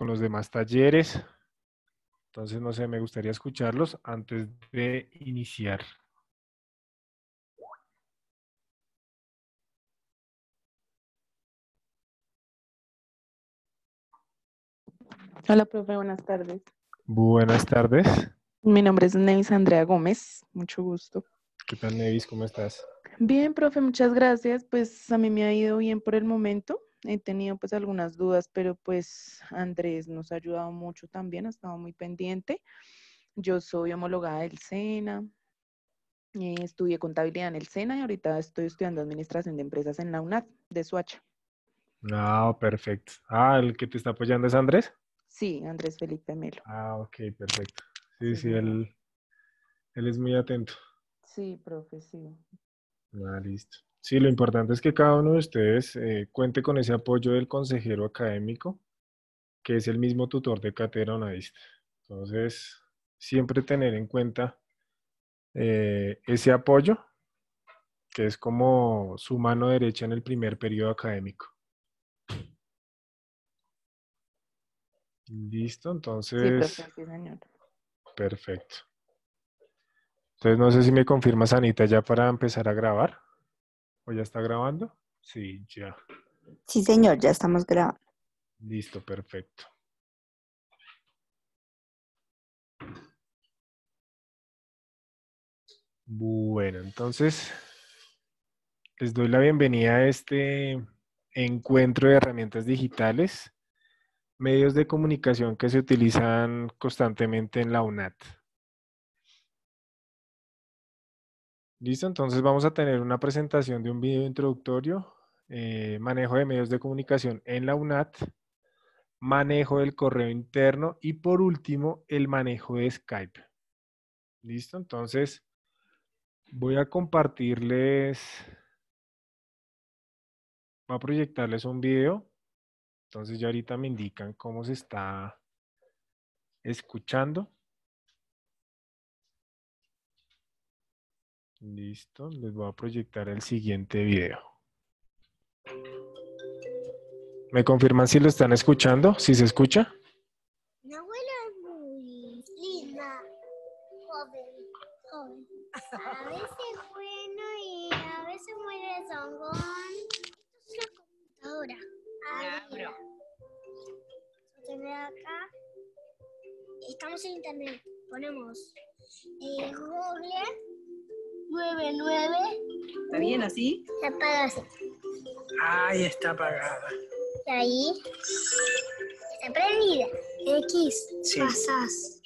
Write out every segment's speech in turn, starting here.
con los demás talleres. Entonces, no sé, me gustaría escucharlos antes de iniciar. Hola, profe, buenas tardes. Buenas tardes. Mi nombre es Nevis Andrea Gómez, mucho gusto. ¿Qué tal, Nevis? ¿Cómo estás? Bien, profe, muchas gracias. Pues a mí me ha ido bien por el momento he tenido pues algunas dudas, pero pues Andrés nos ha ayudado mucho también, ha estado muy pendiente. Yo soy homologada del SENA, eh, estudié contabilidad en el SENA y ahorita estoy estudiando administración de empresas en la UNAD de Suacha. Ah, perfecto. Ah, el que te está apoyando es Andrés. Sí, Andrés Felipe Melo. Ah, ok, perfecto. Sí, sí, él, él es muy atento. Sí, profe, Ah, listo. Sí, lo importante es que cada uno de ustedes eh, cuente con ese apoyo del consejero académico, que es el mismo tutor de cátedra Entonces, siempre tener en cuenta eh, ese apoyo, que es como su mano derecha en el primer periodo académico. Listo, entonces. Sí, perfecto, perfecto. Entonces, no sé si me confirma Sanita ya para empezar a grabar ya está grabando? Sí, ya. Sí, señor, ya estamos grabando. Listo, perfecto. Bueno, entonces les doy la bienvenida a este encuentro de herramientas digitales, medios de comunicación que se utilizan constantemente en la UNAT. Listo, entonces vamos a tener una presentación de un video introductorio, eh, manejo de medios de comunicación en la UNAT, manejo del correo interno y por último el manejo de Skype. Listo, entonces voy a compartirles, voy a proyectarles un video, entonces ya ahorita me indican cómo se está escuchando. Listo, les voy a proyectar el siguiente video. ¿Me confirman si lo están escuchando? ¿Si se escucha? Mi abuela es muy linda, joven, joven. A veces bueno y a veces muere zongón. Es una computadora. Abro. acá. Estamos en internet. Ponemos eh, Google 9, 9. ¿Está bien así? Se apaga así. Ahí está apagada. Y ahí está prendida. X, pasas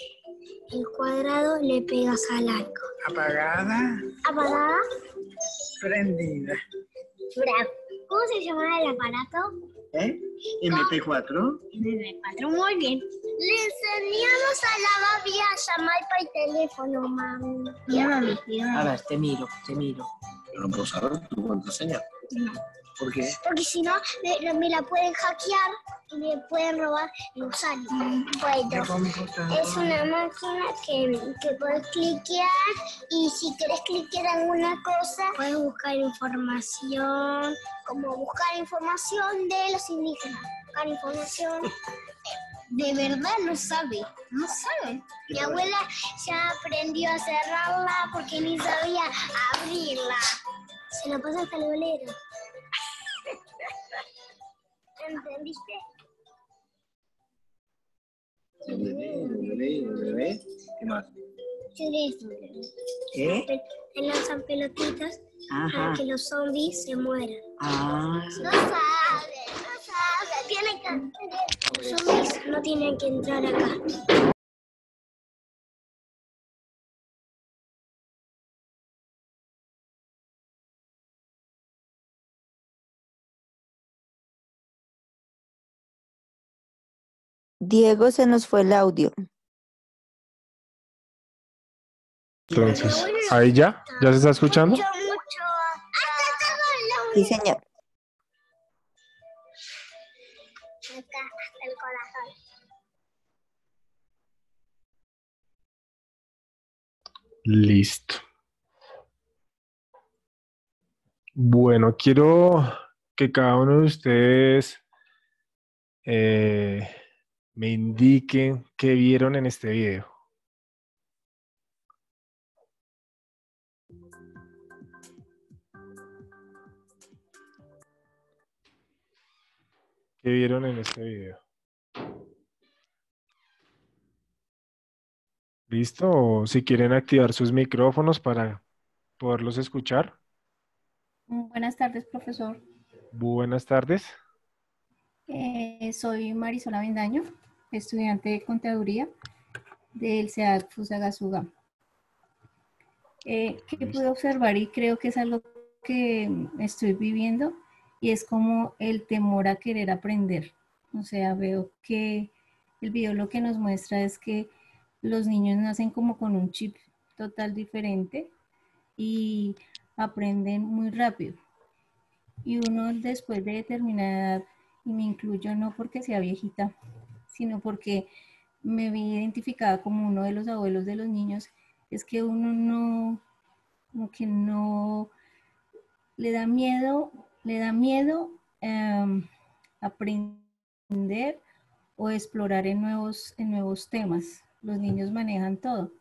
el cuadrado, le pegas al arco. Apagada. Apagada. Prendida. Bravo. ¿Cómo se llamaba el aparato? ¿Eh? MP4. MP4, muy bien. Le enseñamos a la babia a llamar por teléfono, mami. Ya, mi A ver, te miro, te miro. ¿Pero No puedo saber tu contraseña. No. ¿Por qué? Porque si no, me la pueden hackear me pueden robar los aliens. Bueno, es una máquina que, que puedes cliquear y si quieres cliquear alguna cosa, puedes buscar información, como buscar información de los indígenas, buscar información. de verdad no sabe, no sabe. Mi abuela ya aprendió a cerrarla porque ni sabía abrirla. Se lo pasa hasta el bolero. ¿Entendiste? ¿qué más? ¿Qué? Que lanzan pelotitas para que los zombies se mueran. Ah. No saben no saben tienen que... Los zombies no tienen que entrar acá. Diego se nos fue el audio. Entonces, ahí ya, ya se está escuchando. Sí, señor. Listo. Bueno, quiero que cada uno de ustedes eh, me indiquen qué vieron en este video. ¿Qué vieron en este video? ¿Listo? O si quieren activar sus micrófonos para poderlos escuchar. Buenas tardes, profesor. Buenas tardes. Eh, soy Marisola Vendaño estudiante de contaduría del CEAD Fusagasuga. ¿Qué eh, que pude observar y creo que es algo que estoy viviendo y es como el temor a querer aprender. O sea, veo que el video lo que nos muestra es que los niños nacen como con un chip total diferente y aprenden muy rápido. Y uno después de determinada edad, y me incluyo no porque sea viejita, sino porque me vi identificada como uno de los abuelos de los niños, es que uno no, como que no, le da miedo, le da miedo em, aprender o explorar en nuevos, en nuevos temas. Los niños manejan todo.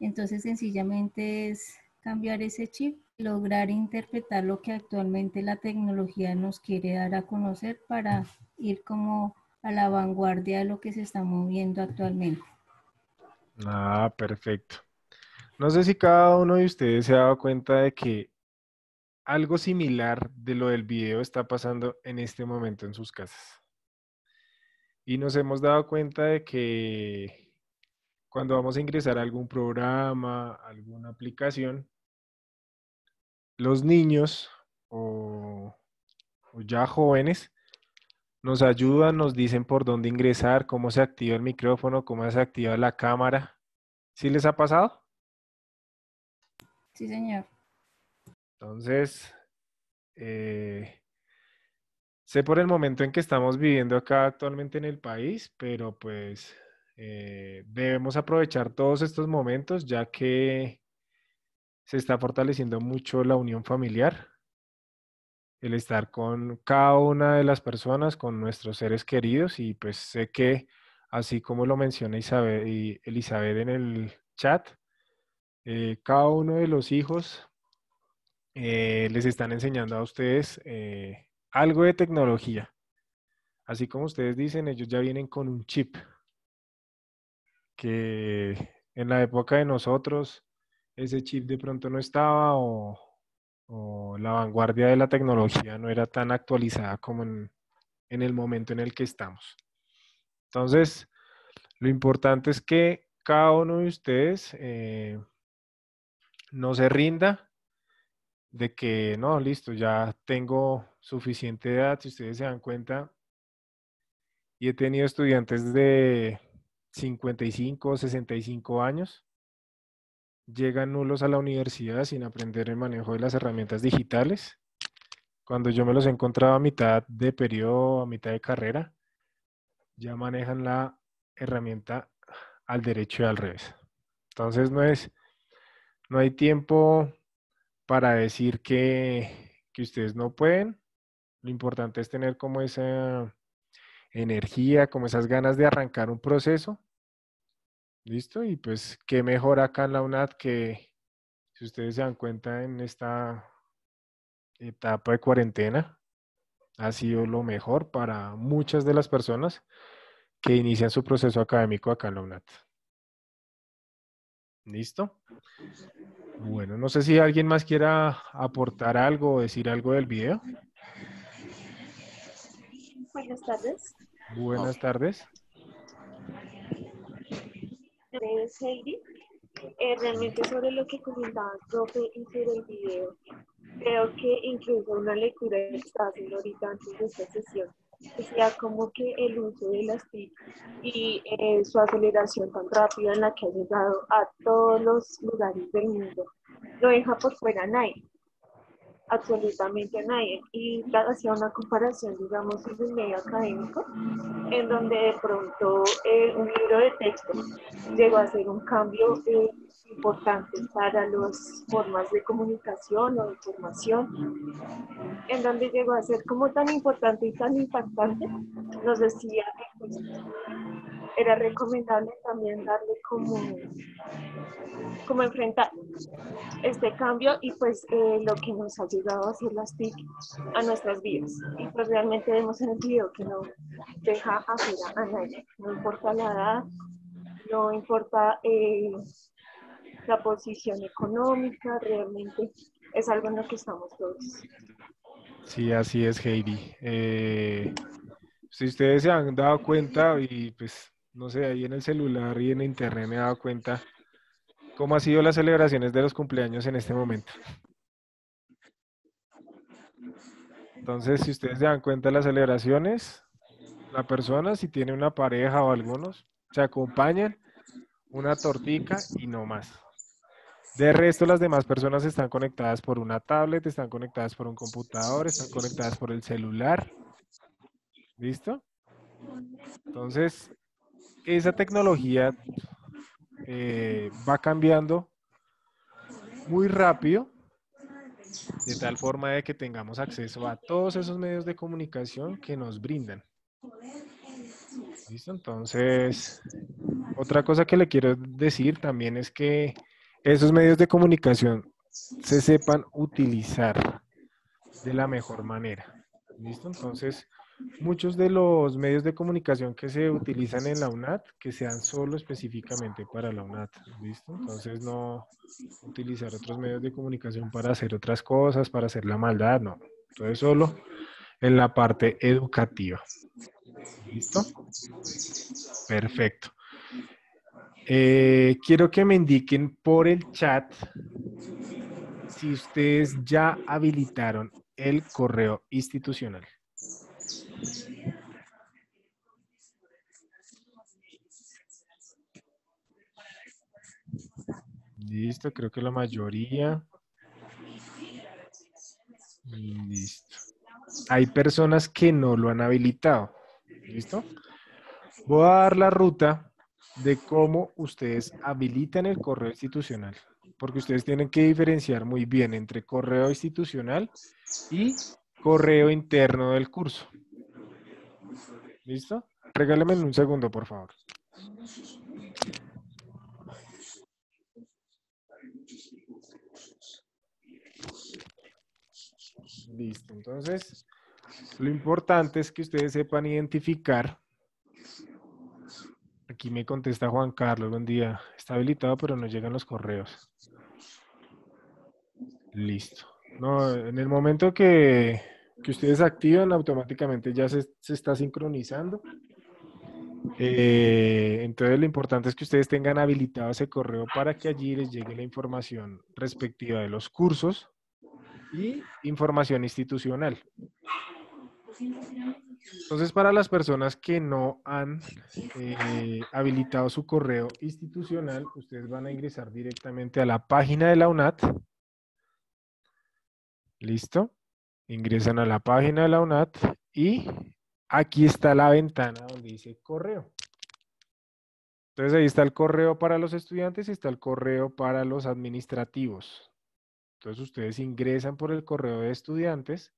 Entonces sencillamente es cambiar ese chip, lograr interpretar lo que actualmente la tecnología nos quiere dar a conocer para ir como a la vanguardia de lo que se está moviendo actualmente. Ah, perfecto. No sé si cada uno de ustedes se ha dado cuenta de que algo similar de lo del video está pasando en este momento en sus casas. Y nos hemos dado cuenta de que cuando vamos a ingresar a algún programa, alguna aplicación, los niños o, o ya jóvenes nos ayudan, nos dicen por dónde ingresar, cómo se activa el micrófono, cómo se activa la cámara. ¿Sí les ha pasado? Sí, señor. Entonces, eh, sé por el momento en que estamos viviendo acá actualmente en el país, pero pues eh, debemos aprovechar todos estos momentos ya que se está fortaleciendo mucho la unión familiar el estar con cada una de las personas, con nuestros seres queridos y pues sé que, así como lo menciona Isabel, y Elizabeth en el chat, eh, cada uno de los hijos eh, les están enseñando a ustedes eh, algo de tecnología. Así como ustedes dicen, ellos ya vienen con un chip que en la época de nosotros ese chip de pronto no estaba o, o la vanguardia de la tecnología no era tan actualizada como en, el momento en el que estamos. Entonces, lo importante es que cada uno de ustedes eh, no se rinda de que, no, listo, ya tengo suficiente edad, si ustedes se dan cuenta, y he tenido estudiantes de 55 65 años llegan nulos a la universidad sin aprender el manejo de las herramientas digitales. Cuando yo me los encontraba a mitad de periodo, a mitad de carrera, ya manejan la herramienta al derecho y al revés. Entonces no es, no hay tiempo para decir que, que ustedes no pueden. Lo importante es tener como esa energía, como esas ganas de arrancar un proceso Listo, y pues qué mejor acá en la UNAT que, si ustedes se dan cuenta, en esta etapa de cuarentena ha sido lo mejor para muchas de las personas que inician su proceso académico acá en la UNAT. ¿Listo? Bueno, no sé si alguien más quiera aportar algo o decir algo del video. Buenas tardes. Buenas tardes de eh, realmente sobre lo que comentaba el profe y el video, creo que incluso una lectura que está haciendo ahorita antes de esta sesión, decía como que el uso de las TIC y eh, su aceleración tan rápida en la que ha llegado a todos los lugares del mundo, lo deja por fuera nadie absolutamente nadie. Y hacía una comparación, digamos, en el medio académico, en donde de pronto eh, un libro de texto llegó a ser un cambio eh, importantes para las formas de comunicación o de formación, en donde llegó a ser como tan importante y tan impactante, nos decía que pues, era recomendable también darle como, como enfrentar este cambio y pues eh, lo que nos ha llegado a hacer las TIC a nuestras vidas. Y pues realmente hemos sentido que no deja afuera a nadie, no importa la edad, no importa... Eh, la posición económica, realmente es algo en lo que estamos todos. Sí, así es, Heidi. Eh, si ustedes se han dado cuenta y pues, no sé, ahí en el celular y en internet me he dado cuenta, ¿cómo han sido las celebraciones de los cumpleaños en este momento? Entonces, si ustedes se dan cuenta las celebraciones, la persona, si tiene una pareja o algunos, se acompañan, una tortica y no más. De resto, las demás personas están conectadas por una tablet, están conectadas por un computador, están conectadas por el celular. ¿Listo? Entonces, esa tecnología eh, va cambiando muy rápido, de tal forma de que tengamos acceso a todos esos medios de comunicación que nos brindan. ¿Listo? Entonces, otra cosa que le quiero decir también es que esos medios de comunicación se sepan utilizar de la mejor manera. ¿Listo? Entonces, muchos de los medios de comunicación que se utilizan en la UNAT, que sean solo específicamente para la UNAT, ¿listo? Entonces, no utilizar otros medios de comunicación para hacer otras cosas, para hacer la maldad, no. Entonces, solo en la parte educativa. ¿Listo? Perfecto. Eh, quiero que me indiquen por el chat si ustedes ya habilitaron el correo institucional. Listo, creo que la mayoría. Listo. Hay personas que no lo han habilitado. ¿Listo? Voy a dar la ruta de cómo ustedes habilitan el correo institucional, porque ustedes tienen que diferenciar muy bien entre correo institucional y correo interno del curso. ¿Listo? Regálenme un segundo, por favor. Listo, entonces lo importante es que ustedes sepan identificar Aquí me contesta Juan Carlos, buen día. Está habilitado, pero no llegan los correos. Listo. No, en el momento que, que ustedes activan, automáticamente ya se, está sincronizando. Eh, entonces lo importante es que ustedes tengan habilitado ese correo para que allí les llegue la información respectiva de los cursos y información institucional. Entonces, para las personas que no han eh, habilitado su correo institucional, ustedes van a ingresar directamente a la página de la UNAT. Listo. Ingresan a la página de la UNAT y aquí está la ventana donde dice correo. Entonces ahí está el correo para los estudiantes y está el correo para los administrativos. Entonces ustedes ingresan por el correo de estudiantes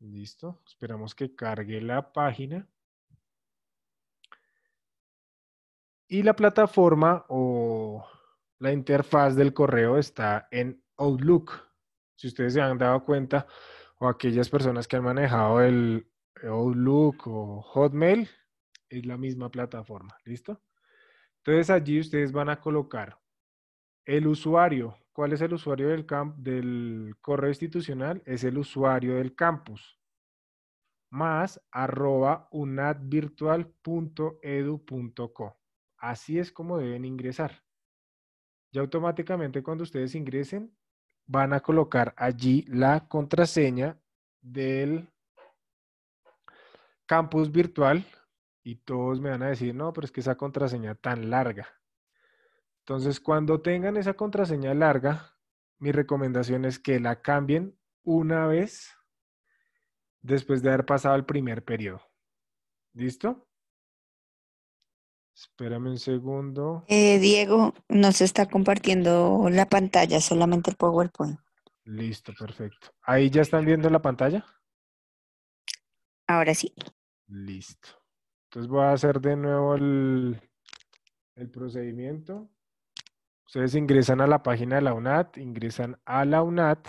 Listo. Esperamos que cargue la página. Y la plataforma o la interfaz del correo está en Outlook. Si ustedes se han dado cuenta o aquellas personas que han manejado el Outlook o Hotmail, es la misma plataforma. ¿Listo? Entonces allí ustedes van a colocar el usuario ¿Cuál es el usuario del, del correo institucional? Es el usuario del campus. Más arroba unadvirtual.edu.co. Así es como deben ingresar. Ya automáticamente cuando ustedes ingresen, van a colocar allí la contraseña del campus virtual y todos me van a decir, no, pero es que esa contraseña tan larga. Entonces, cuando tengan esa contraseña larga, mi recomendación es que la cambien una vez después de haber pasado el primer periodo. ¿Listo? Espérame un segundo. Eh, Diego, no se está compartiendo la pantalla, solamente el PowerPoint. Listo, perfecto. ¿Ahí ya están viendo la pantalla? Ahora sí. Listo. Entonces voy a hacer de nuevo el, el procedimiento. Ustedes ingresan a la página de la UNAT, ingresan a la UNAT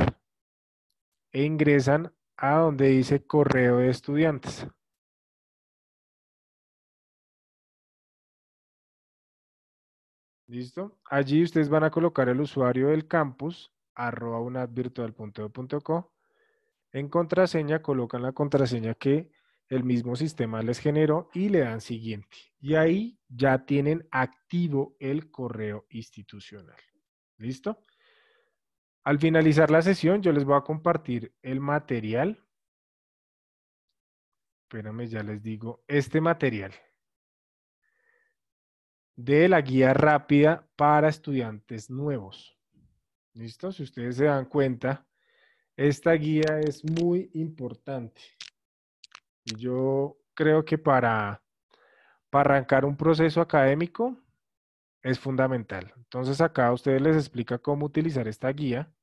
e ingresan a donde dice correo de estudiantes. ¿Listo? Allí ustedes van a colocar el usuario del campus, arroba e En contraseña colocan la contraseña que el mismo sistema les generó y le dan siguiente. Y ahí ya tienen activo el correo institucional. ¿Listo? Al finalizar la sesión, yo les voy a compartir el material. Espérame, ya les digo, este material de la guía rápida para estudiantes nuevos. ¿Listo? Si ustedes se dan cuenta, esta guía es muy importante. Yo creo que para, arrancar un proceso académico es fundamental. Entonces acá a ustedes les explica cómo utilizar esta guía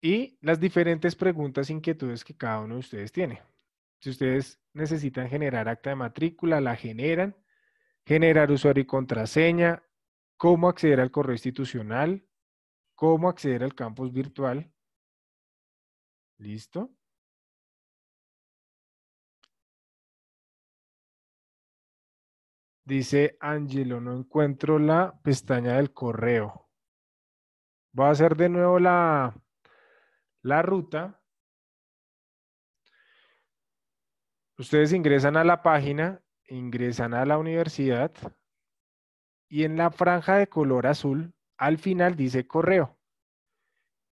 y las diferentes preguntas e inquietudes que cada uno de ustedes tiene. Si ustedes necesitan generar acta de matrícula, la generan, generar usuario y contraseña, cómo acceder al correo institucional, cómo acceder al campus virtual. ¿Listo? Dice Angelo, no encuentro la pestaña del correo. Voy a hacer de nuevo la, la ruta. Ustedes ingresan a la página, ingresan a la universidad y en la franja de color azul, al final dice correo.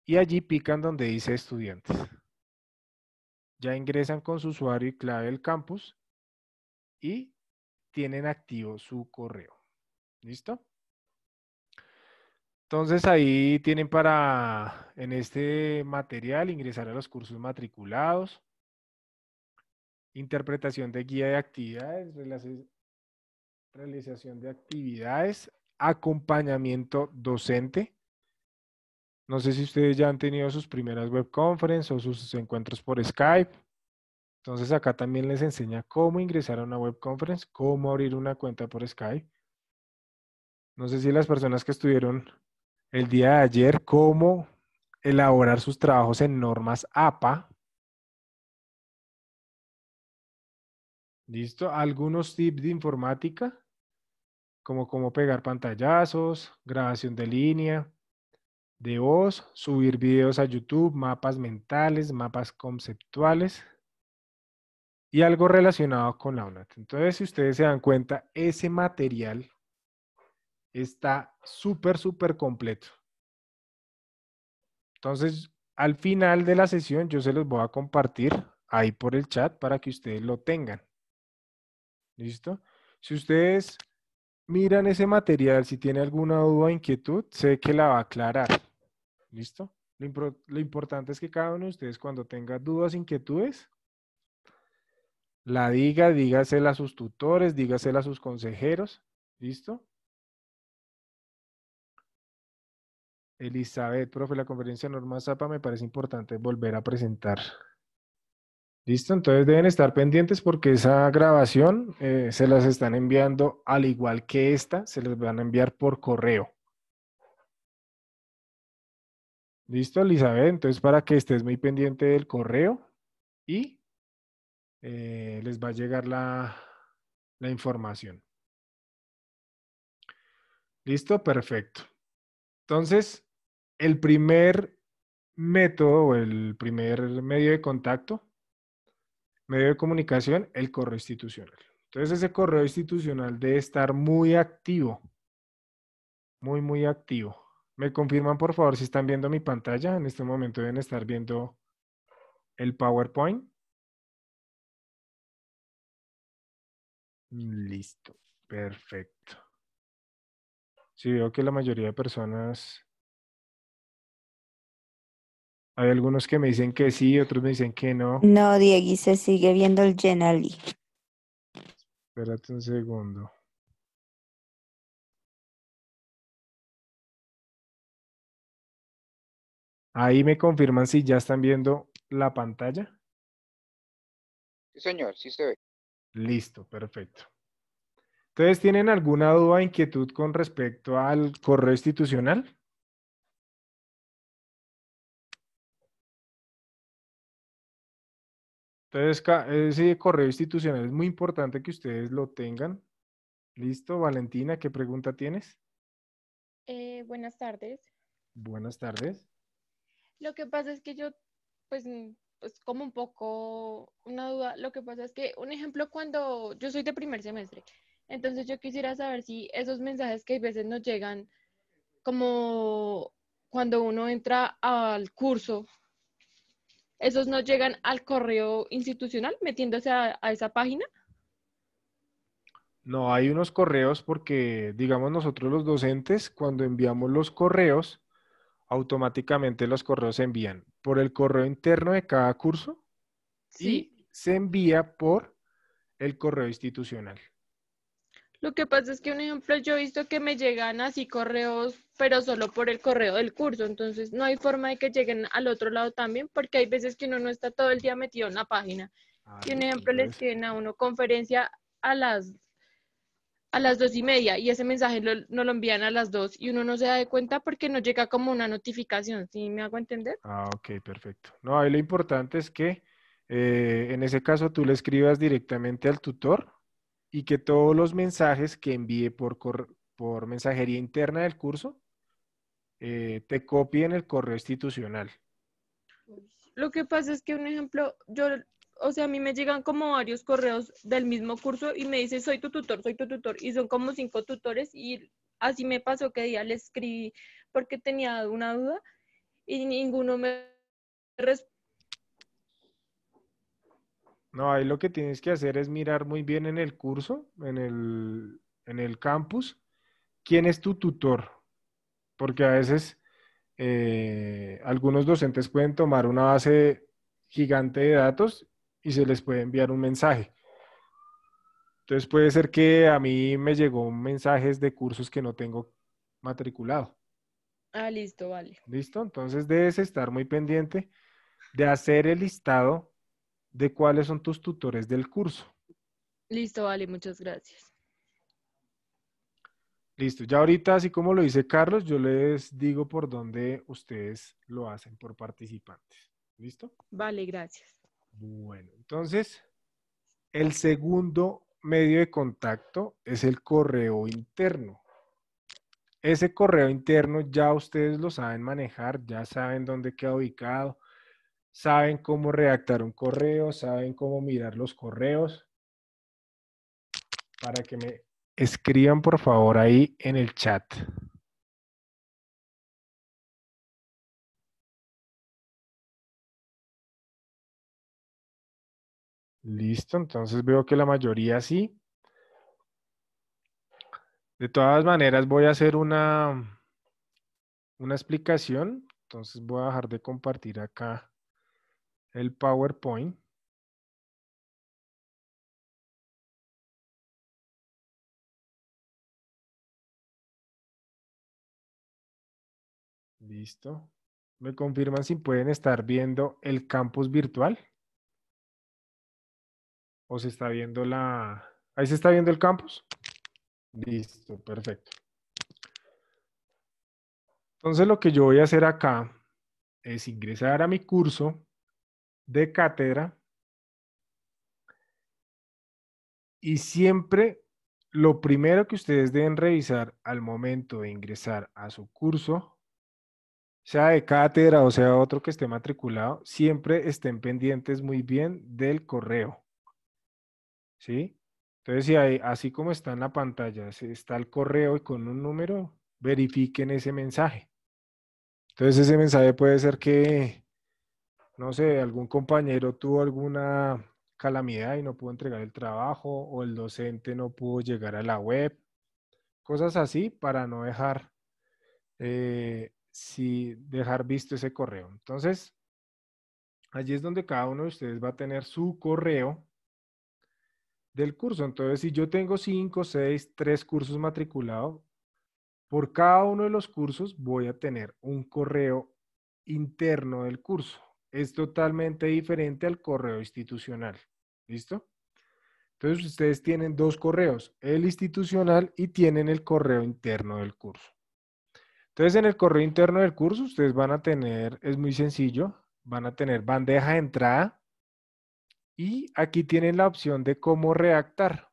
Y allí pican donde dice estudiantes. Ya ingresan con su usuario y clave del campus y tienen activo su correo. ¿Listo? Entonces ahí tienen para, en este material, ingresar a los cursos matriculados, interpretación de guía de actividades, realización de actividades, acompañamiento docente. No sé si ustedes ya han tenido sus primeras web conference o sus encuentros por Skype. Entonces acá también les enseña cómo ingresar a una web conference, cómo abrir una cuenta por Skype. No sé si las personas que estuvieron el día de ayer, cómo elaborar sus trabajos en normas APA. ¿Listo? Algunos tips de informática, como cómo pegar pantallazos, grabación de línea, de voz, subir videos a YouTube, mapas mentales, mapas conceptuales y algo relacionado con la UNAT. Entonces, si ustedes se dan cuenta, ese material está súper, súper completo. Entonces, al final de la sesión, yo se los voy a compartir ahí por el chat para que ustedes lo tengan. ¿Listo? Si ustedes miran ese material, si tiene alguna duda o inquietud, sé que la va a aclarar. ¿Listo? Lo, importante es que cada uno de ustedes cuando tenga dudas, inquietudes, la diga, dígasela a sus tutores, dígasela a sus consejeros. ¿Listo? Elizabeth, profe, la conferencia Norma Zapa me parece importante volver a presentar. Listo, entonces deben estar pendientes porque esa grabación eh, se las están enviando al igual que esta, se les van a enviar por correo. Listo, Elizabeth, entonces para que estés muy pendiente del correo y eh, les va a llegar la, la información. ¿Listo? Perfecto. Entonces, el primer método o el primer medio de contacto, medio de comunicación, el correo institucional. Entonces, ese correo institucional debe estar muy activo. Muy, muy activo. ¿Me confirman, por favor, si están viendo mi pantalla? En este momento deben estar viendo el PowerPoint. Listo, perfecto. Sí, veo que la mayoría de personas... Hay algunos que me dicen que sí, otros me dicen que no. No, Diego, se sigue viendo el Genali. Espérate un segundo. Ahí me confirman si ya están viendo la pantalla. Sí, señor, sí se ve. Listo, perfecto. Entonces, ¿tienen alguna duda, inquietud con respecto al correo institucional? Entonces, ese correo institucional es muy importante que ustedes lo tengan. Listo, Valentina, ¿qué pregunta tienes? Eh, buenas tardes. Buenas tardes. Lo que pasa es que yo, pues, pues como un poco una duda. Lo que pasa es que, un ejemplo, cuando yo soy de primer semestre, entonces yo quisiera saber si esos mensajes que a veces nos llegan, como cuando uno entra al curso, esos no llegan al correo institucional metiéndose a esa página. No, hay unos correos porque, digamos, nosotros los docentes, cuando enviamos los correos, automáticamente los correos se envían por el correo interno de cada curso sí. y se envía por el correo institucional. Lo que pasa es que, un ejemplo, yo he visto que me llegan así correos, pero solo por el correo del curso. Entonces, no hay forma de que lleguen al otro lado también, porque hay veces que uno no está todo el día metido en la página. Si ah, un ejemplo, les escriben a uno conferencia a las a las dos y media y ese mensaje no lo envían a las dos y uno no se da de cuenta porque no llega como una notificación, ¿sí me hago entender? Ah, ok, perfecto. No, ahí lo importante es que eh, en ese caso tú le escribas directamente al tutor y que todos los mensajes que envíe por, por mensajería interna del curso eh, te copien el correo institucional. Lo que pasa es que un ejemplo, yo o sea, a mí me llegan como varios correos del mismo curso y me dice, soy tu tutor, soy tu tutor, y son como cinco tutores y así me pasó que día le escribí porque tenía una duda y ninguno me respondió. No, ahí lo que tienes que hacer es mirar muy bien en el curso, en el, campus, quién es tu tutor, porque a veces eh, algunos docentes pueden tomar una base gigante de datos y se les puede enviar un mensaje. Entonces puede ser que a mí me llegó mensajes de cursos que no tengo matriculado. Ah, listo, vale. Listo, entonces debes estar muy pendiente de hacer el listado de cuáles son tus tutores del curso. Listo, vale, muchas gracias. Listo, ya ahorita, así como lo dice Carlos, yo les digo por dónde ustedes lo hacen por participantes. ¿Listo? Vale, gracias. Bueno, entonces, el segundo medio de contacto es el correo interno. Ese correo interno ya ustedes lo saben manejar, ya saben dónde queda ubicado, saben cómo redactar un correo, saben cómo mirar los correos. Para que me escriban por favor ahí en el chat. Listo, entonces veo que la mayoría sí. De todas maneras voy a hacer una, explicación. Entonces voy a dejar de compartir acá el PowerPoint. Listo. ¿Me confirman si pueden estar viendo el campus virtual? ¿O se está viendo la... Ahí se está viendo el campus? Listo, perfecto. Entonces lo que yo voy a hacer acá es ingresar a mi curso de cátedra y siempre lo primero que ustedes deben revisar al momento de ingresar a su curso, sea de cátedra o sea otro que esté matriculado, siempre estén pendientes muy bien del correo. ¿sí? Entonces, si hay, así como está en la pantalla, está el correo y con un número, verifiquen ese mensaje. Entonces, ese mensaje puede ser que, no sé, algún compañero tuvo alguna calamidad y no pudo entregar el trabajo o el docente no pudo llegar a la web, cosas así para no dejar, eh, si dejar visto ese correo. Entonces, allí es donde cada uno de ustedes va a tener su correo del curso. Entonces, si yo tengo cinco, seis, tres cursos matriculados, por cada uno de los cursos voy a tener un correo interno del curso. Es totalmente diferente al correo institucional. ¿Listo? Entonces, ustedes tienen dos correos, el institucional y tienen el correo interno del curso. Entonces, en el correo interno del curso, ustedes van a tener, es muy sencillo, van a tener bandeja de entrada, y aquí tienen la opción de cómo redactar.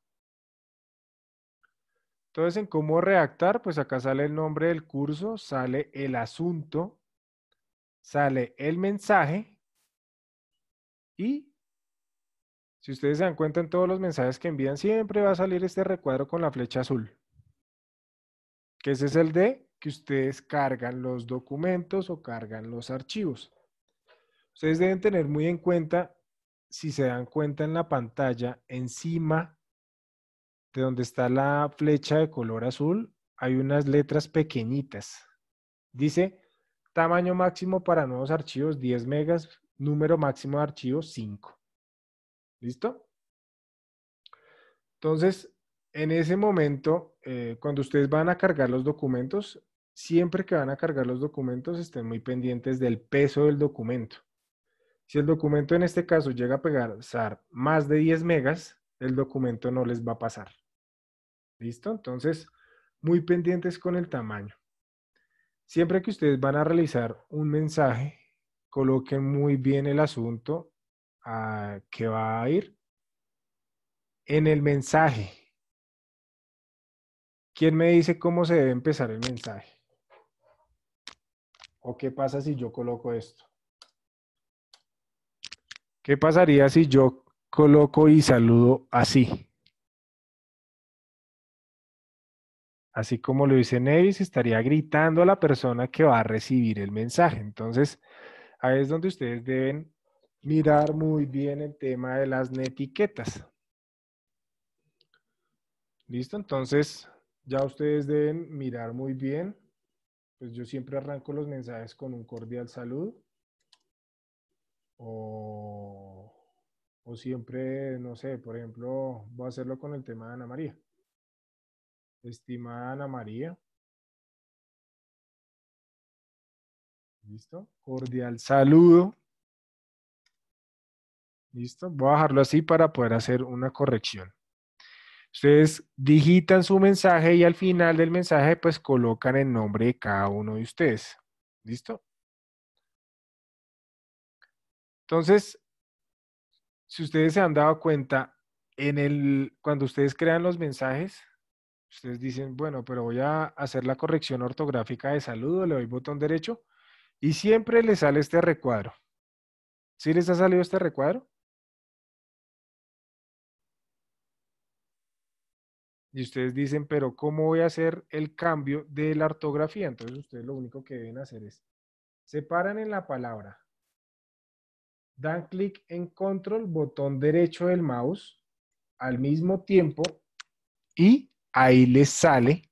Entonces, en cómo redactar, pues acá sale el nombre del curso, sale el asunto, sale el mensaje y si ustedes se dan cuenta en todos los mensajes que envían, siempre va a salir este recuadro con la flecha azul, que ese es el de que ustedes cargan los documentos o cargan los archivos. Ustedes deben tener muy en cuenta si se dan cuenta en la pantalla, encima de donde está la flecha de color azul, hay unas letras pequeñitas. Dice, tamaño máximo para nuevos archivos 10 megas, número máximo de archivos 5. ¿Listo? Entonces, en ese momento, eh, cuando ustedes van a cargar los documentos, siempre que van a cargar los documentos, estén muy pendientes del peso del documento. Si el documento en este caso llega a pesar más de 10 megas, el documento no les va a pasar. ¿Listo? Entonces, muy pendientes con el tamaño. Siempre que ustedes van a realizar un mensaje, coloquen muy bien el asunto a que va a ir en el mensaje. ¿Quién me dice cómo se debe empezar el mensaje? ¿O qué pasa si yo coloco esto? ¿Qué pasaría si yo coloco y saludo así? Así como lo dice Nevis, estaría gritando a la persona que va a recibir el mensaje. Entonces, ahí es donde ustedes deben mirar muy bien el tema de las netiquetas. ¿Listo? Entonces, ya ustedes deben mirar muy bien. Pues yo siempre arranco los mensajes con un cordial saludo. O, siempre, no sé, por ejemplo, voy a hacerlo con el tema de Ana María. Estimada Ana María. ¿Listo? Cordial saludo. ¿Listo? Voy a dejarlo así para poder hacer una corrección. Ustedes digitan su mensaje y al final del mensaje pues colocan el nombre de cada uno de ustedes. ¿Listo? Entonces, si ustedes se han dado cuenta, en cuando ustedes crean los mensajes, ustedes dicen, bueno, pero voy a hacer la corrección ortográfica de saludo, le doy botón derecho, y siempre les sale este recuadro. ¿Sí les ha salido este recuadro? Y ustedes dicen, pero ¿cómo voy a hacer el cambio de la ortografía? Entonces ustedes lo único que deben hacer es, separan en la palabra, dan clic en control, botón derecho del mouse, al mismo tiempo, y ahí les sale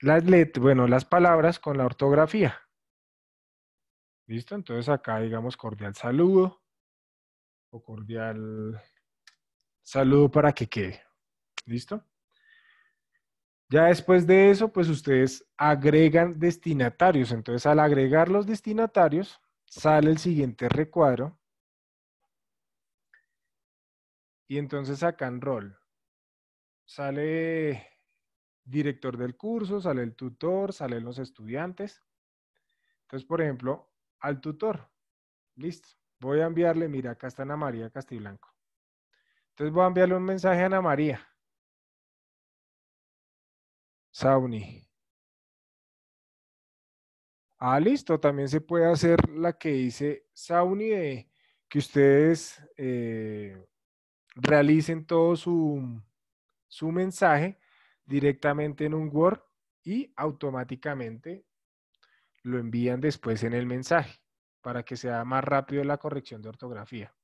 las letras, bueno, las palabras con la ortografía. ¿Listo? Entonces acá digamos cordial saludo o cordial saludo para que quede. ¿Listo? Ya después de eso, pues ustedes agregan destinatarios. Entonces al agregar los destinatarios, sale el siguiente recuadro y entonces acá en rol. Sale director del curso, sale el tutor, salen los estudiantes. Entonces, por ejemplo, al tutor. Listo. Voy a enviarle, mira, acá está Ana María Castiblanco. Entonces voy a enviarle un mensaje a Ana María. Sauni, Ah, listo, también se puede hacer la que dice Sauni de que ustedes eh, realicen todo su, mensaje directamente en un Word y automáticamente lo envían después en el mensaje para que sea más rápido la corrección de ortografía.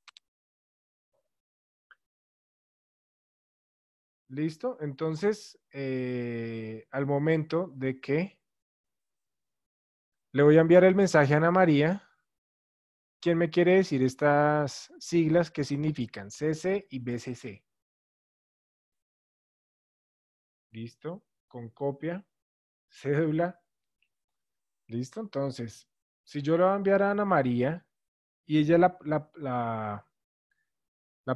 ¿Listo? Entonces, eh, al momento de que le voy a enviar el mensaje a Ana María. ¿Quién me quiere decir estas siglas que significan CC y BCC? Listo, con copia, cédula. Listo, entonces, si yo lo voy a enviar a Ana María y ella la, la,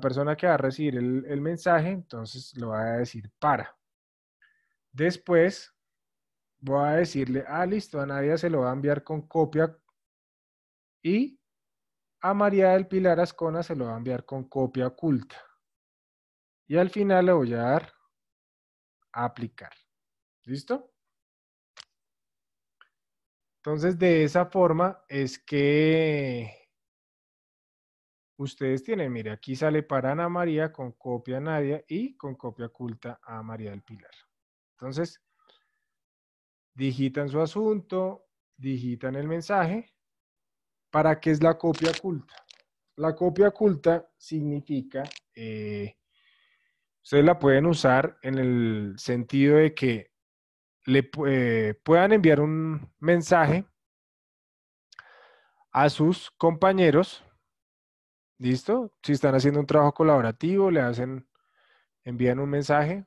persona que va a recibir el, el mensaje, entonces lo va a decir para. Después, voy a decirle, ah, listo, a Nadia se lo va a enviar con copia y a María del Pilar Ascona se lo va a enviar con copia oculta. Y al final le voy a dar aplicar. ¿Listo? Entonces, de esa forma es que ustedes tienen, mire, aquí sale para Ana María con copia a Nadia y con copia oculta a María del Pilar. Entonces, digitan su asunto, digitan el mensaje. ¿Para qué es la copia oculta? La copia oculta significa, eh, ustedes la pueden usar en el sentido de que le eh, puedan enviar un mensaje a sus compañeros, ¿listo? Si están haciendo un trabajo colaborativo, le hacen, envían un mensaje.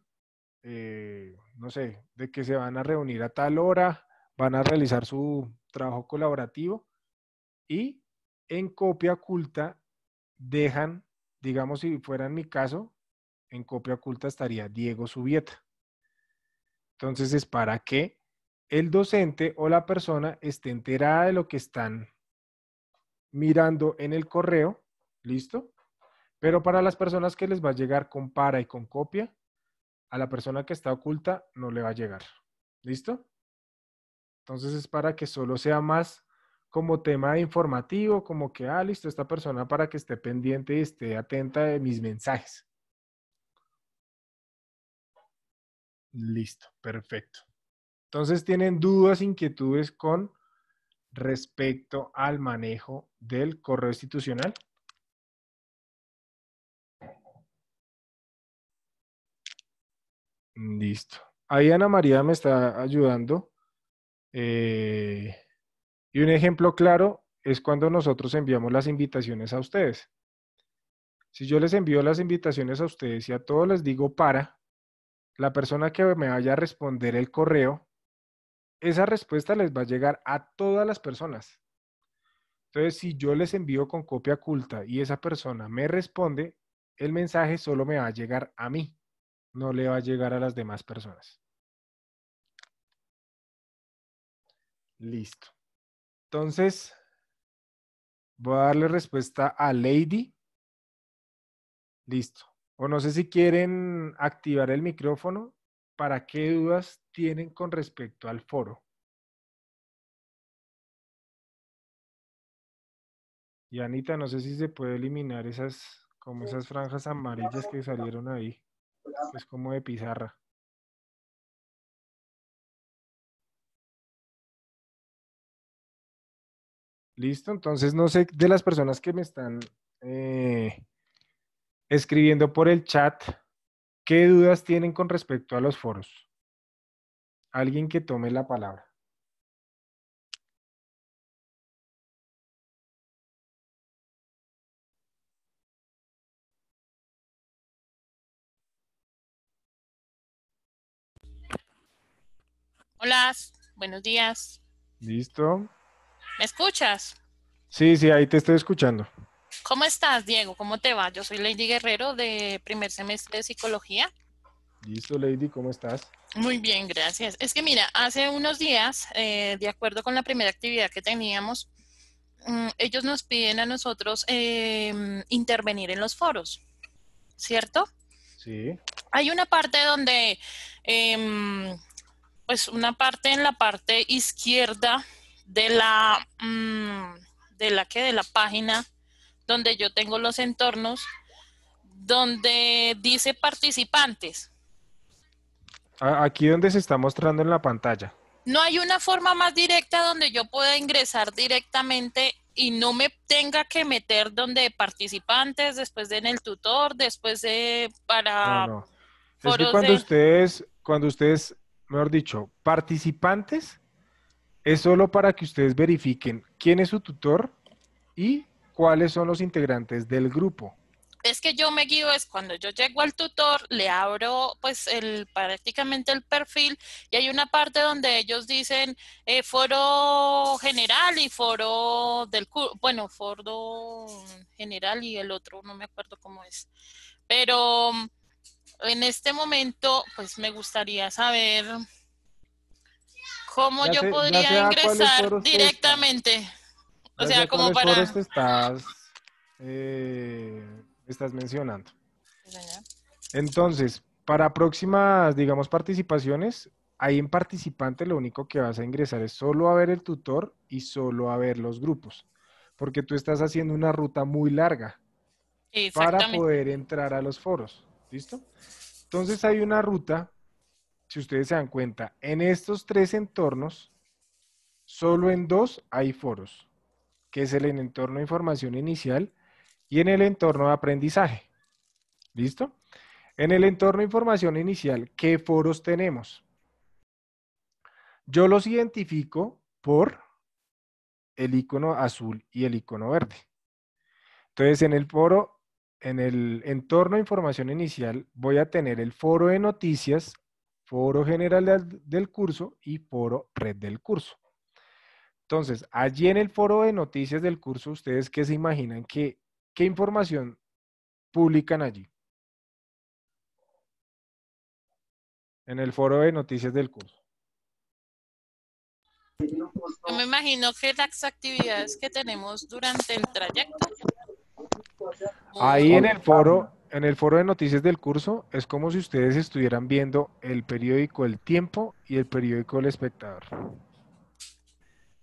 Eh, no sé, de que se van a reunir a tal hora, van a realizar su trabajo colaborativo y en copia oculta dejan, digamos si fuera en mi caso, en copia oculta estaría Diego Subieta. Entonces es para que el docente o la persona esté enterada de lo que están mirando en el correo, ¿listo? Pero para las personas que les va a llegar con para y con copia, a la persona que está oculta no le va a llegar. ¿Listo? Entonces es para que solo sea más como tema informativo, como que, ah, listo, esta persona para que esté pendiente y esté atenta de mis mensajes. Listo, perfecto. Entonces, ¿tienen dudas, inquietudes con respecto al manejo del correo institucional? Mm, listo. Ahí Ana María me está ayudando. Eh, y un ejemplo claro es cuando nosotros enviamos las invitaciones a ustedes. Si yo les envío las invitaciones a ustedes y a todos les digo para, la persona que me vaya a responder el correo, esa respuesta les va a llegar a todas las personas. Entonces, si yo les envío con copia oculta y esa persona me responde, el mensaje solo me va a llegar a mí no le va a llegar a las demás personas. Listo. Entonces, voy a darle respuesta a Lady. Listo. O no sé si quieren activar el micrófono. ¿Para qué dudas tienen con respecto al foro? Y Anita, no sé si se puede eliminar esas, como esas franjas amarillas que salieron ahí. Es como de pizarra. Listo, entonces no sé de las personas que me están eh, escribiendo por el chat, ¿qué dudas tienen con respecto a los foros? Alguien que tome la palabra. Hola, buenos días. Listo. ¿Me escuchas? Sí, sí, ahí te estoy escuchando. ¿Cómo estás, Diego? ¿Cómo te va? Yo soy Lady Guerrero de primer semestre de psicología. Listo, Lady, ¿cómo estás? Muy bien, gracias. Es que mira, hace unos días, eh, de acuerdo con la primera actividad que teníamos, mm, ellos nos piden a nosotros em, intervenir en los foros, ¿cierto? Sí. Hay una parte donde em, pues una parte en la parte izquierda de la mm, de la de la página donde yo tengo los entornos donde dice participantes. Aquí donde se está mostrando en la pantalla. No hay una forma más directa donde yo pueda ingresar directamente y no me tenga que meter donde participantes, después de en el tutor, después de para... No, Es que cuando ustedes, cuando ustedes mejor dicho, participantes, es solo para que ustedes verifiquen quién es su tutor y cuáles son los integrantes del grupo. Es que yo me guío, es cuando yo llego al tutor, le abro pues el prácticamente el perfil y hay una parte donde ellos dicen eh, foro general y foro del curso, bueno, foro general y el otro no me acuerdo cómo es. Pero en este momento, pues me gustaría saber cómo yo podría ingresar directamente. o sea, como para... Estás, eh, estás mencionando. Entonces, para próximas, digamos, participaciones, ahí en participante lo único que vas a ingresar es solo a ver el tutor y solo a ver los grupos, porque tú estás haciendo una ruta muy larga para poder entrar a los foros. ¿Listo? Entonces hay una ruta, si ustedes se dan cuenta, en estos tres entornos, solo en dos hay foros, que es el entorno de información inicial y en el entorno de aprendizaje. ¿Listo? En el entorno de información inicial, ¿qué foros tenemos? Yo los identifico por el icono azul y el icono verde. Entonces, en el foro en el entorno de información inicial voy a tener el foro de noticias, foro general del curso y foro red del curso. Entonces, allí en el foro de noticias del curso, ¿ustedes qué se imaginan? ¿Qué, qué información publican allí? En el foro de noticias del curso. Yo me imagino que las actividades que tenemos durante el trayecto. Ahí en el foro, en el foro de noticias del curso, es como si ustedes estuvieran viendo el periódico El Tiempo y el periódico El Espectador.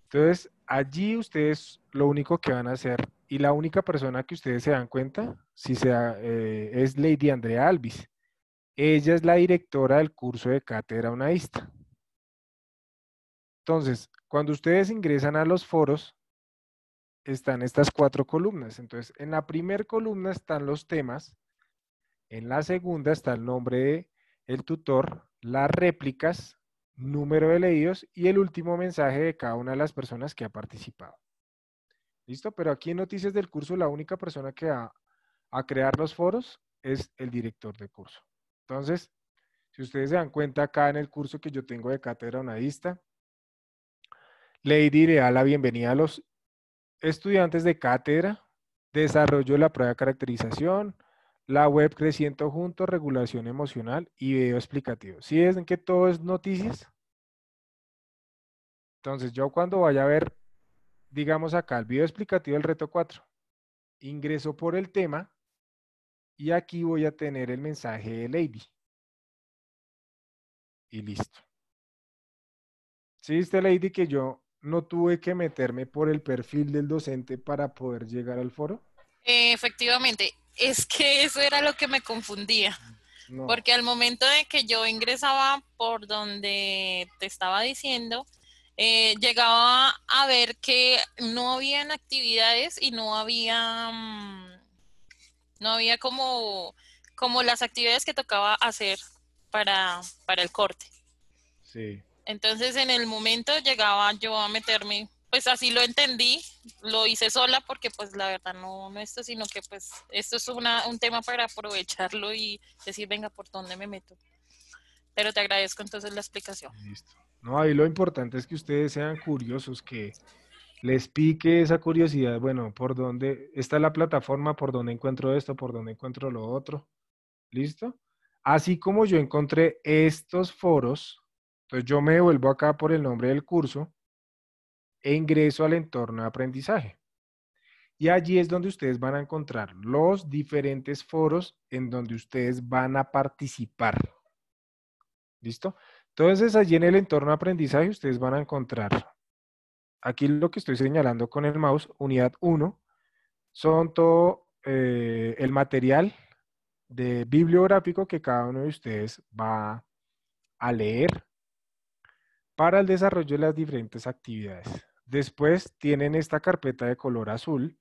Entonces, allí ustedes lo único que van a hacer y la única persona que ustedes se dan cuenta si sea, eh, es Lady Andrea Alvis. Ella es la directora del curso de cátedra unaísta. Entonces, cuando ustedes ingresan a los foros, están estas cuatro columnas. Entonces, en la primera columna están los temas, en la segunda está el nombre del tutor, las réplicas, número de leídos y el último mensaje de cada una de las personas que ha participado. ¿Listo? Pero aquí en Noticias del Curso, la única persona que va a crear los foros es el director de curso. Entonces, si ustedes se dan cuenta acá en el curso que yo tengo de cátedra lista, le diré a la bienvenida a los estudiantes de cátedra, desarrollo de la prueba de caracterización, la web creciendo juntos, regulación emocional y video explicativo. Si es en que todo es noticias, entonces yo cuando vaya a ver, digamos acá, el video explicativo del reto 4, ingreso por el tema y aquí voy a tener el mensaje de Lady. Y listo. ¿Sí viste, Lady, que yo no tuve que meterme por el perfil del docente para poder llegar al foro? Eh, efectivamente, es que eso era lo que me confundía. Porque al momento de que yo ingresaba por donde te estaba diciendo, eh, llegaba a ver que no habían actividades y no había, mm, no había como, como las actividades que tocaba hacer para, para el corte. Sí. Entonces en el momento llegaba yo a meterme, pues así lo entendí, lo hice sola porque pues la verdad no, no esto, sino que pues esto es un tema para aprovecharlo y decir, venga, ¿por dónde me meto? Pero te agradezco entonces la explicación. Listo. No, ahí lo importante es que ustedes sean curiosos, que les pique esa curiosidad, bueno, por dónde está la plataforma, por dónde encuentro esto, por dónde encuentro lo otro. ¿Listo? Así como yo encontré estos foros, entonces yo me devuelvo acá por el nombre del curso e ingreso al entorno de aprendizaje. Y allí es donde ustedes van a encontrar los diferentes foros en donde ustedes van a participar. ¿Listo? Entonces, allí en el entorno de aprendizaje ustedes van a encontrar, aquí lo que estoy señalando con el mouse, unidad 1, son todo eh, el material de bibliográfico que cada uno de ustedes va a leer, para el desarrollo de las diferentes actividades. Después tienen esta carpeta de color azul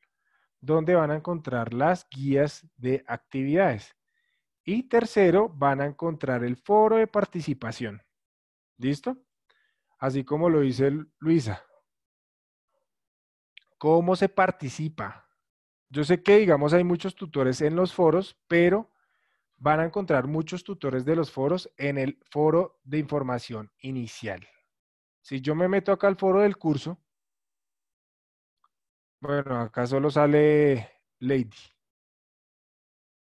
donde van a encontrar las guías de actividades. Y tercero, van a encontrar el foro de participación. ¿Listo? Así como lo dice Luisa. ¿Cómo se participa? Yo sé que, digamos, hay muchos tutores en los foros, pero van a encontrar muchos tutores de los foros en el foro de información inicial. Si yo me meto acá al foro del curso, bueno, acá solo sale Lady.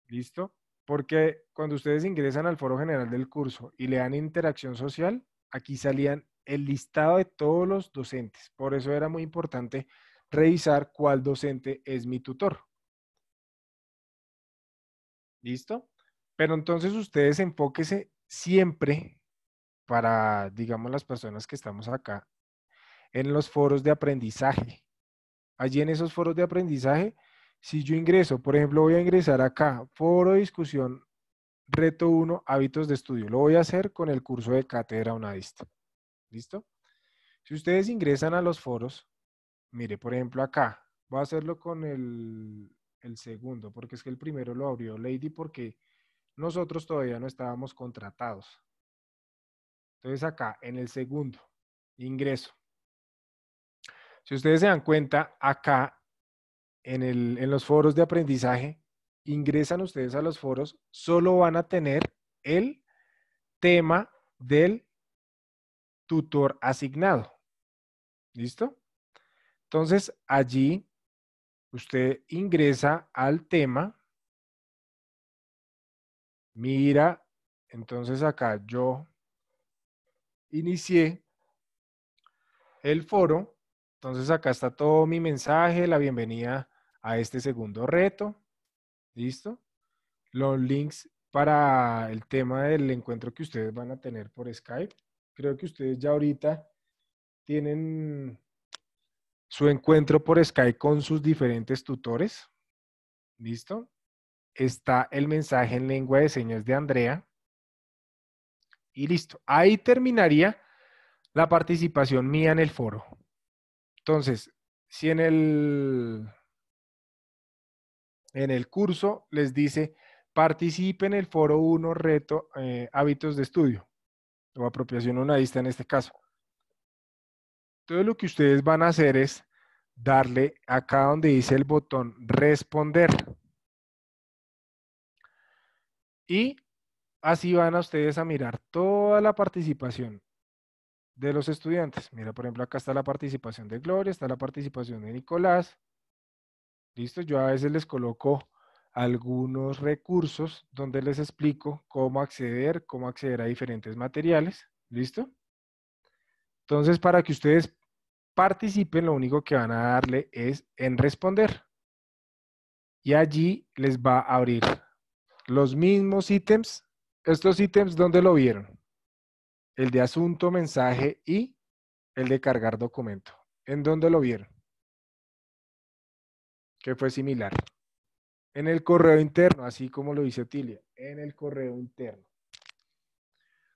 ¿Listo? Porque cuando ustedes ingresan al foro general del curso y le dan interacción social, aquí salían el listado de todos los docentes. Por eso era muy importante revisar cuál docente es mi tutor. ¿Listo? Pero entonces ustedes enfóquese siempre para, digamos, las personas que estamos acá, en los foros de aprendizaje. Allí en esos foros de aprendizaje, si yo ingreso, por ejemplo, voy a ingresar acá, foro de discusión, reto 1, hábitos de estudio. Lo voy a hacer con el curso de cátedra vista ¿Listo? Si ustedes ingresan a los foros, mire, por ejemplo, acá, voy a hacerlo con el, el segundo, porque es que el primero lo abrió Lady porque nosotros todavía no estábamos contratados. Entonces acá, en el segundo, ingreso. Si ustedes se dan cuenta, acá en, los foros de aprendizaje, ingresan ustedes a los foros, solo van a tener el tema del tutor asignado. ¿Listo? Entonces, allí usted ingresa al tema, mira, entonces acá yo inicié el foro. Entonces acá está todo mi mensaje, la bienvenida a este segundo reto. ¿Listo? Los links para el tema del encuentro que ustedes van a tener por Skype. Creo que ustedes ya ahorita tienen su encuentro por Skype con sus diferentes tutores. ¿Listo? Está el mensaje en lengua de señas de Andrea. Y listo. Ahí terminaría la participación mía en el foro. Entonces, si en el, en el curso les dice, participe en el foro 1, reto, eh, hábitos de estudio o apropiación lista en este caso. todo lo que ustedes van a hacer es darle acá donde dice el botón responder. Y así van a ustedes a mirar toda la participación de los estudiantes. Mira, por ejemplo, acá está la participación de Gloria, está la participación de Nicolás. Listo, yo a veces les coloco algunos recursos donde les explico cómo acceder, cómo acceder a diferentes materiales. ¿Listo? Entonces, para que ustedes participen, lo único que van a darle es en responder. Y allí les va a abrir los mismos ítems estos ítems, ¿dónde lo vieron? El de asunto, mensaje y el de cargar documento. ¿En dónde lo vieron? Que fue similar. En el correo interno, así como lo dice Tilia, en el correo interno.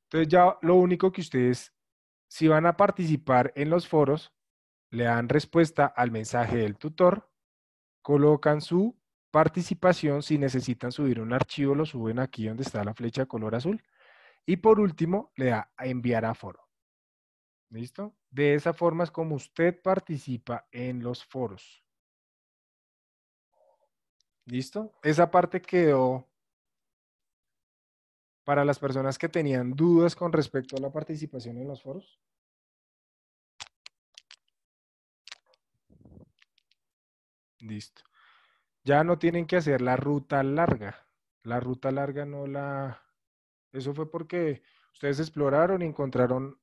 Entonces ya lo único que ustedes, si van a participar en los foros, le dan respuesta al mensaje del tutor, colocan su participación, si necesitan subir un archivo, lo suben aquí donde está la flecha de color azul. Y por último, le da enviar a foro. ¿Listo? De esa forma es como usted participa en los foros. ¿Listo? Esa parte quedó para las personas que tenían dudas con respecto a la participación en los foros. Listo ya no tienen que hacer la ruta larga. La ruta larga no la... Eso fue porque ustedes exploraron y encontraron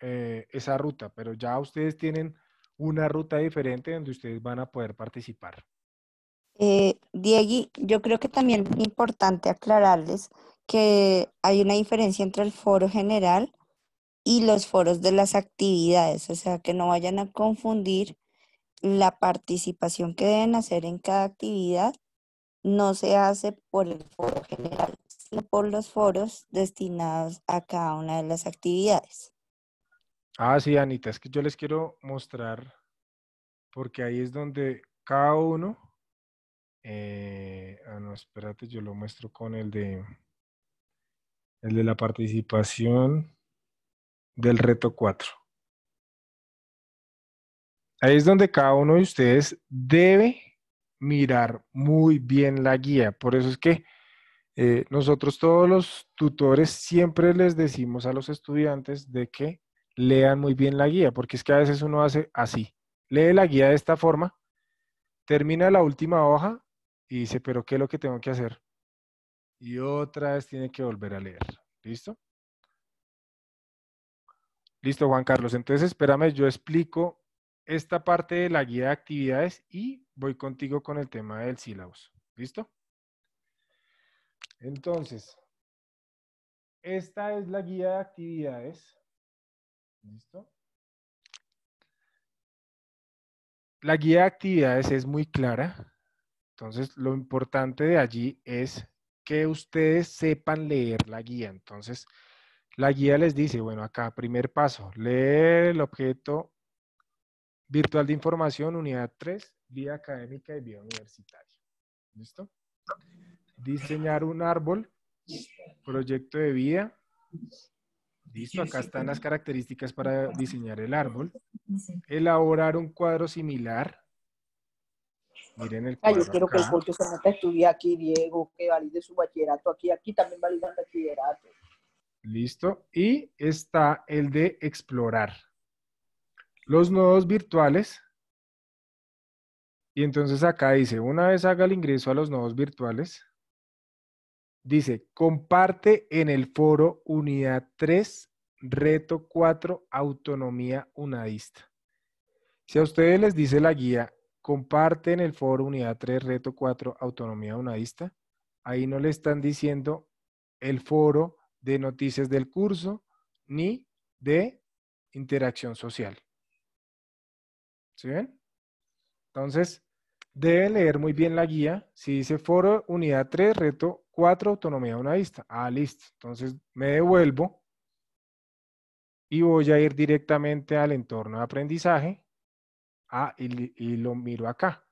eh, esa ruta, pero ya ustedes tienen una ruta diferente donde ustedes van a poder participar. Eh, Diego, yo creo que también es importante aclararles que hay una diferencia entre el foro general y los foros de las actividades, o sea, que no vayan a confundir la participación que deben hacer en cada actividad no se hace por el foro general, sino por los foros destinados a cada una de las actividades. Ah, sí, Anita, es que yo les quiero mostrar, porque ahí es donde cada uno, eh, ah, no, espérate, yo lo muestro con el de, el de la participación del reto 4. Ahí es donde cada uno de ustedes debe mirar muy bien la guía. Por eso es que eh, nosotros todos los tutores siempre les decimos a los estudiantes de que lean muy bien la guía, porque es que a veces uno hace así. Lee la guía de esta forma, termina la última hoja y dice, pero ¿qué es lo que tengo que hacer? Y otra vez tiene que volver a leer. ¿Listo? Listo, Juan Carlos. Entonces, espérame, yo explico esta parte de la guía de actividades y voy contigo con el tema del sílabus. ¿Listo? Entonces, esta es la guía de actividades. ¿Listo? La guía de actividades es muy clara. Entonces, lo importante de allí es que ustedes sepan leer la guía. Entonces, la guía les dice, bueno, acá, primer paso, leer el objeto Virtual de Información, Unidad 3, Vía Académica y Vía Universitaria. ¿Listo? Diseñar un árbol, proyecto de vida. Listo, acá están las características para diseñar el árbol. Elaborar un cuadro similar. Miren el cuadro Ay, yo quiero que el coche se meta Estudié aquí, Diego, que valide su bachillerato aquí. Aquí también el bachillerato. Listo. Y está el de explorar los nodos virtuales. Y entonces acá dice, una vez haga el ingreso a los nodos virtuales, dice, comparte en el foro unidad 3, reto 4, autonomía unadista. Si a ustedes les dice la guía, comparte en el foro unidad 3, reto 4, autonomía unadista, ahí no le están diciendo el foro de noticias del curso ni de interacción social. ¿Sí ven? Entonces, deben leer muy bien la guía. Si dice foro, unidad 3, reto 4, autonomía de una vista. Ah, listo. Entonces, me devuelvo y voy a ir directamente al entorno de aprendizaje. Ah, y, y lo miro acá.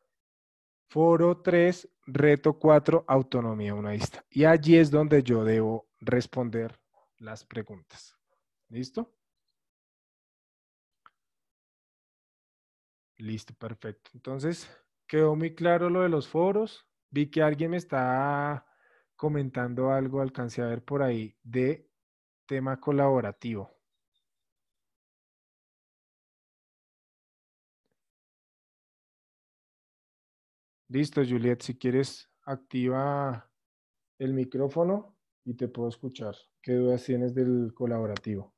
Foro 3, reto 4, autonomía de una vista. Y allí es donde yo debo responder las preguntas. ¿Listo? Listo, perfecto. Entonces, quedó muy claro lo de los foros. Vi que alguien me está comentando algo, alcancé a ver por ahí, de tema colaborativo. Listo, Juliet, si quieres, activa el micrófono y te puedo escuchar. ¿Qué dudas tienes del colaborativo?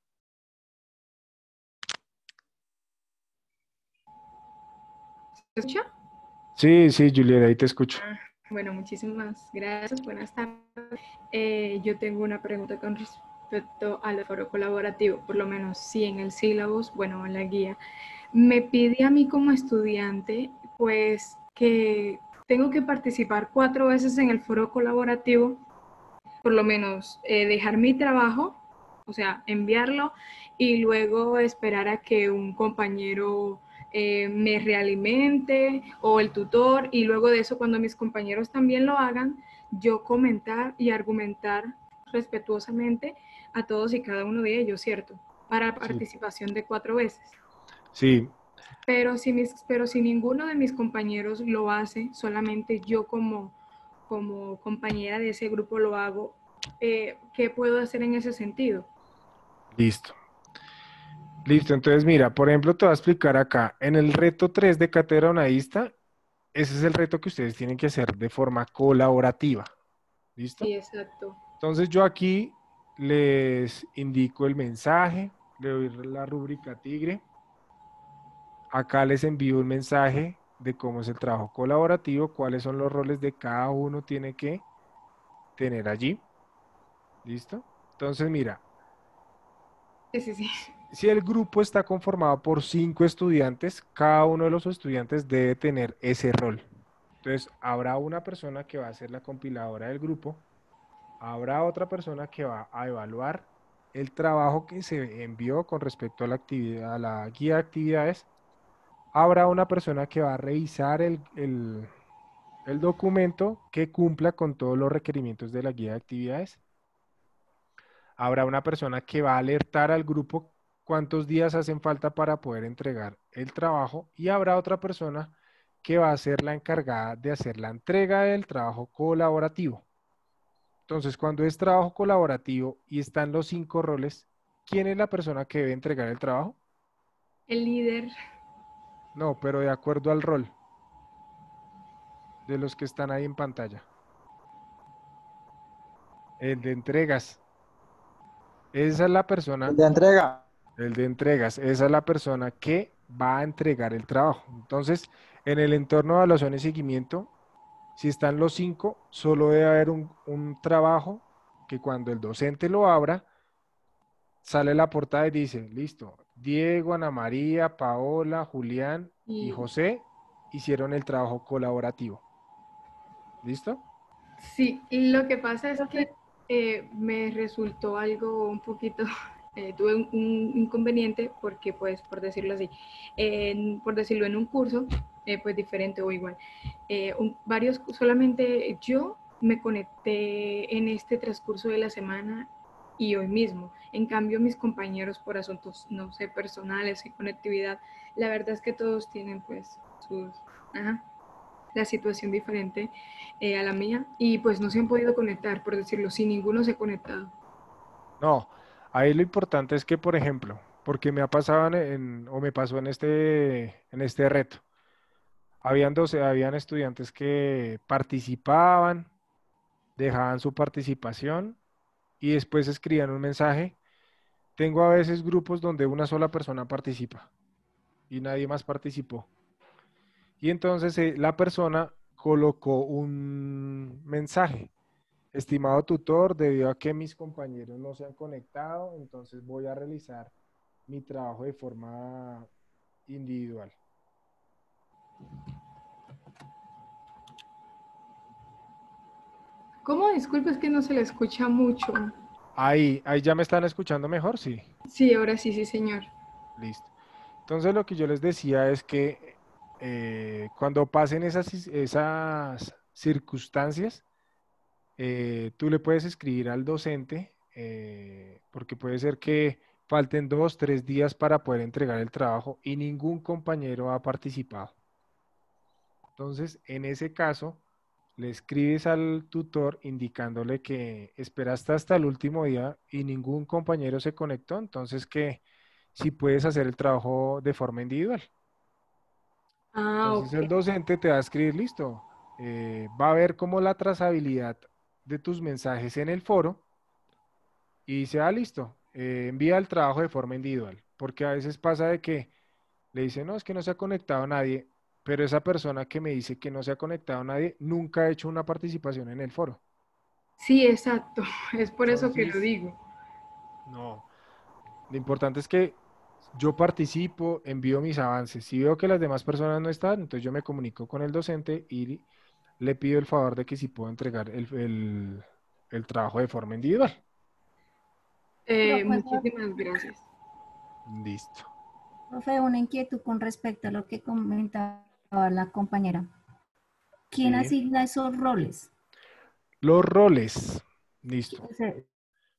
escucha? Sí, sí, Julieta, ahí te escucho. Ah, bueno, muchísimas gracias. Buenas tardes. Eh, yo tengo una pregunta con respecto al foro colaborativo, por lo menos sí en el sílabus, bueno, en la guía. Me pide a mí como estudiante, pues, que tengo que participar cuatro veces en el foro colaborativo, por lo menos eh, dejar mi trabajo, o sea, enviarlo y luego esperar a que un compañero eh, me realimente o el tutor y luego de eso cuando mis compañeros también lo hagan, yo comentar y argumentar respetuosamente a todos y cada uno de ellos, ¿cierto? Para participación de cuatro veces. Sí. Pero si, mis, pero si ninguno de mis compañeros lo hace, solamente yo como, como compañera de ese grupo lo hago, eh, ¿qué puedo hacer en ese sentido? Listo. Listo, entonces mira, por ejemplo, te voy a explicar acá, en el reto 3 de cátedra ese es el reto que ustedes tienen que hacer de forma colaborativa. ¿Listo? Sí, exacto. Entonces yo aquí les indico el mensaje, le doy la rúbrica tigre. Acá les envío un mensaje de cómo es el trabajo colaborativo, cuáles son los roles de cada uno tiene que tener allí. ¿Listo? Entonces mira. Sí, sí, sí si el grupo está conformado por cinco estudiantes, cada uno de los estudiantes debe tener ese rol. Entonces, habrá una persona que va a ser la compiladora del grupo, habrá otra persona que va a evaluar el trabajo que se envió con respecto a la, actividad, a la guía de actividades, habrá una persona que va a revisar el, el documento que cumpla con todos los requerimientos de la guía de actividades, habrá una persona que va a alertar al grupo cuántos días hacen falta para poder entregar el trabajo y habrá otra persona que va a ser la encargada de hacer la entrega del trabajo colaborativo. Entonces, cuando es trabajo colaborativo y están los cinco roles, ¿quién es la persona que debe entregar el trabajo? El líder. No, pero de acuerdo al rol de los que están ahí en pantalla. El de entregas. Esa es la persona. El de entrega. El de entregas, esa es la persona que va a entregar el trabajo. Entonces, en el entorno de evaluación y seguimiento, si están los cinco, solo debe haber un, trabajo que cuando el docente lo abra, sale la portada y dice, listo, Diego, Ana María, Paola, Julián y José hicieron el trabajo colaborativo. ¿Listo? Sí, y lo que pasa es que eh, me resultó algo un poquito eh, tuve un, inconveniente porque, pues, por decirlo así, por decirlo en un curso, eh, pues diferente o igual, eh, varios, solamente yo me conecté en este transcurso de la semana y hoy mismo. En cambio, mis compañeros por asuntos, no sé, personales y conectividad, la verdad es que todos tienen pues sus, la situación diferente eh, a la mía y pues no se han podido conectar, por decirlo, si ninguno se ha conectado. No, Ahí lo importante es que, por ejemplo, porque me ha pasado en, o me pasó en este, en este reto, habían, habían estudiantes que participaban, dejaban su participación y después escribían un mensaje. Tengo a veces grupos donde una sola persona participa y nadie más participó. Y entonces eh, la persona colocó un mensaje Estimado tutor, debido a que mis compañeros no se han conectado, entonces voy a realizar mi trabajo de forma individual. ¿Cómo? Disculpe, es que no se le escucha mucho. Ahí, ahí ya me están escuchando mejor, sí. Sí, ahora sí, sí, señor. Listo. Entonces lo que yo les decía es que eh, cuando pasen esas, esas circunstancias, eh, tú le puedes escribir al docente, eh, porque puede ser que falten dos, tres días para poder entregar el trabajo y ningún compañero ha participado. Entonces, en ese caso, le escribes al tutor indicándole que esperaste hasta el último día y ningún compañero se conectó, entonces que si puedes hacer el trabajo de forma individual. Ah, entonces el docente te va a escribir, listo, eh, va a ver cómo la trazabilidad de tus mensajes en el foro y dice, ah, listo, eh, envía el trabajo de forma individual. Porque a veces pasa de que le dice no, es que no se ha conectado a nadie, pero esa persona que me dice que no se ha conectado a nadie nunca ha hecho una participación en el foro. Sí, exacto. Es por eso que lo digo. No. Lo importante es que yo participo, envío mis avances. Si veo que las demás personas no están, entonces yo me comunico con el docente y le pido el favor de que si puedo entregar el, trabajo de forma individual. Eh, pues, muchísimas gracias. Listo. Profe, una inquietud con respecto a lo que comentaba la compañera. ¿Quién asigna esos roles? Los roles. Listo.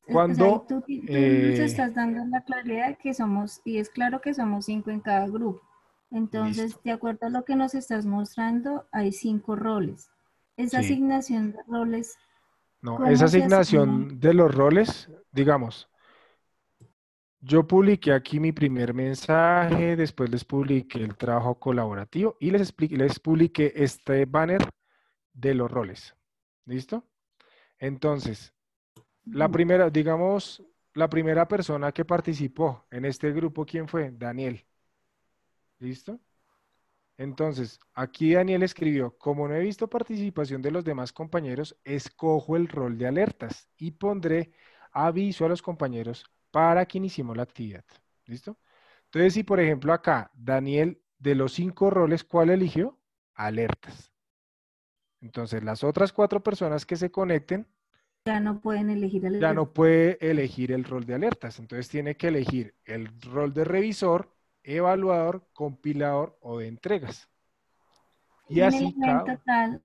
cuando tú, nos eh, estás dando la claridad de que somos, y es claro que somos cinco en cada grupo. Entonces, de acuerdo a lo que nos estás mostrando, hay cinco roles. Esa asignación de roles. No, esa asignación de los roles, digamos, yo publiqué aquí mi primer mensaje, después les publiqué el trabajo colaborativo y les, expliqué, les publiqué este banner de los roles. ¿Listo? Entonces, la primera, digamos, la primera persona que participó en este grupo, ¿quién fue? Daniel. ¿Listo? Entonces, aquí Daniel escribió, como no he visto participación de los demás compañeros, escojo el rol de alertas y pondré aviso a los compañeros para quien iniciemos la actividad. ¿Listo? Entonces, si por ejemplo acá, Daniel, de los cinco roles, ¿cuál eligió? Alertas. Entonces, las otras cuatro personas que se conecten ya no pueden elegir Ya no puede elegir el rol de alertas. Entonces tiene que elegir el rol de revisor evaluador, compilador o de entregas. Y, así en el evento tal,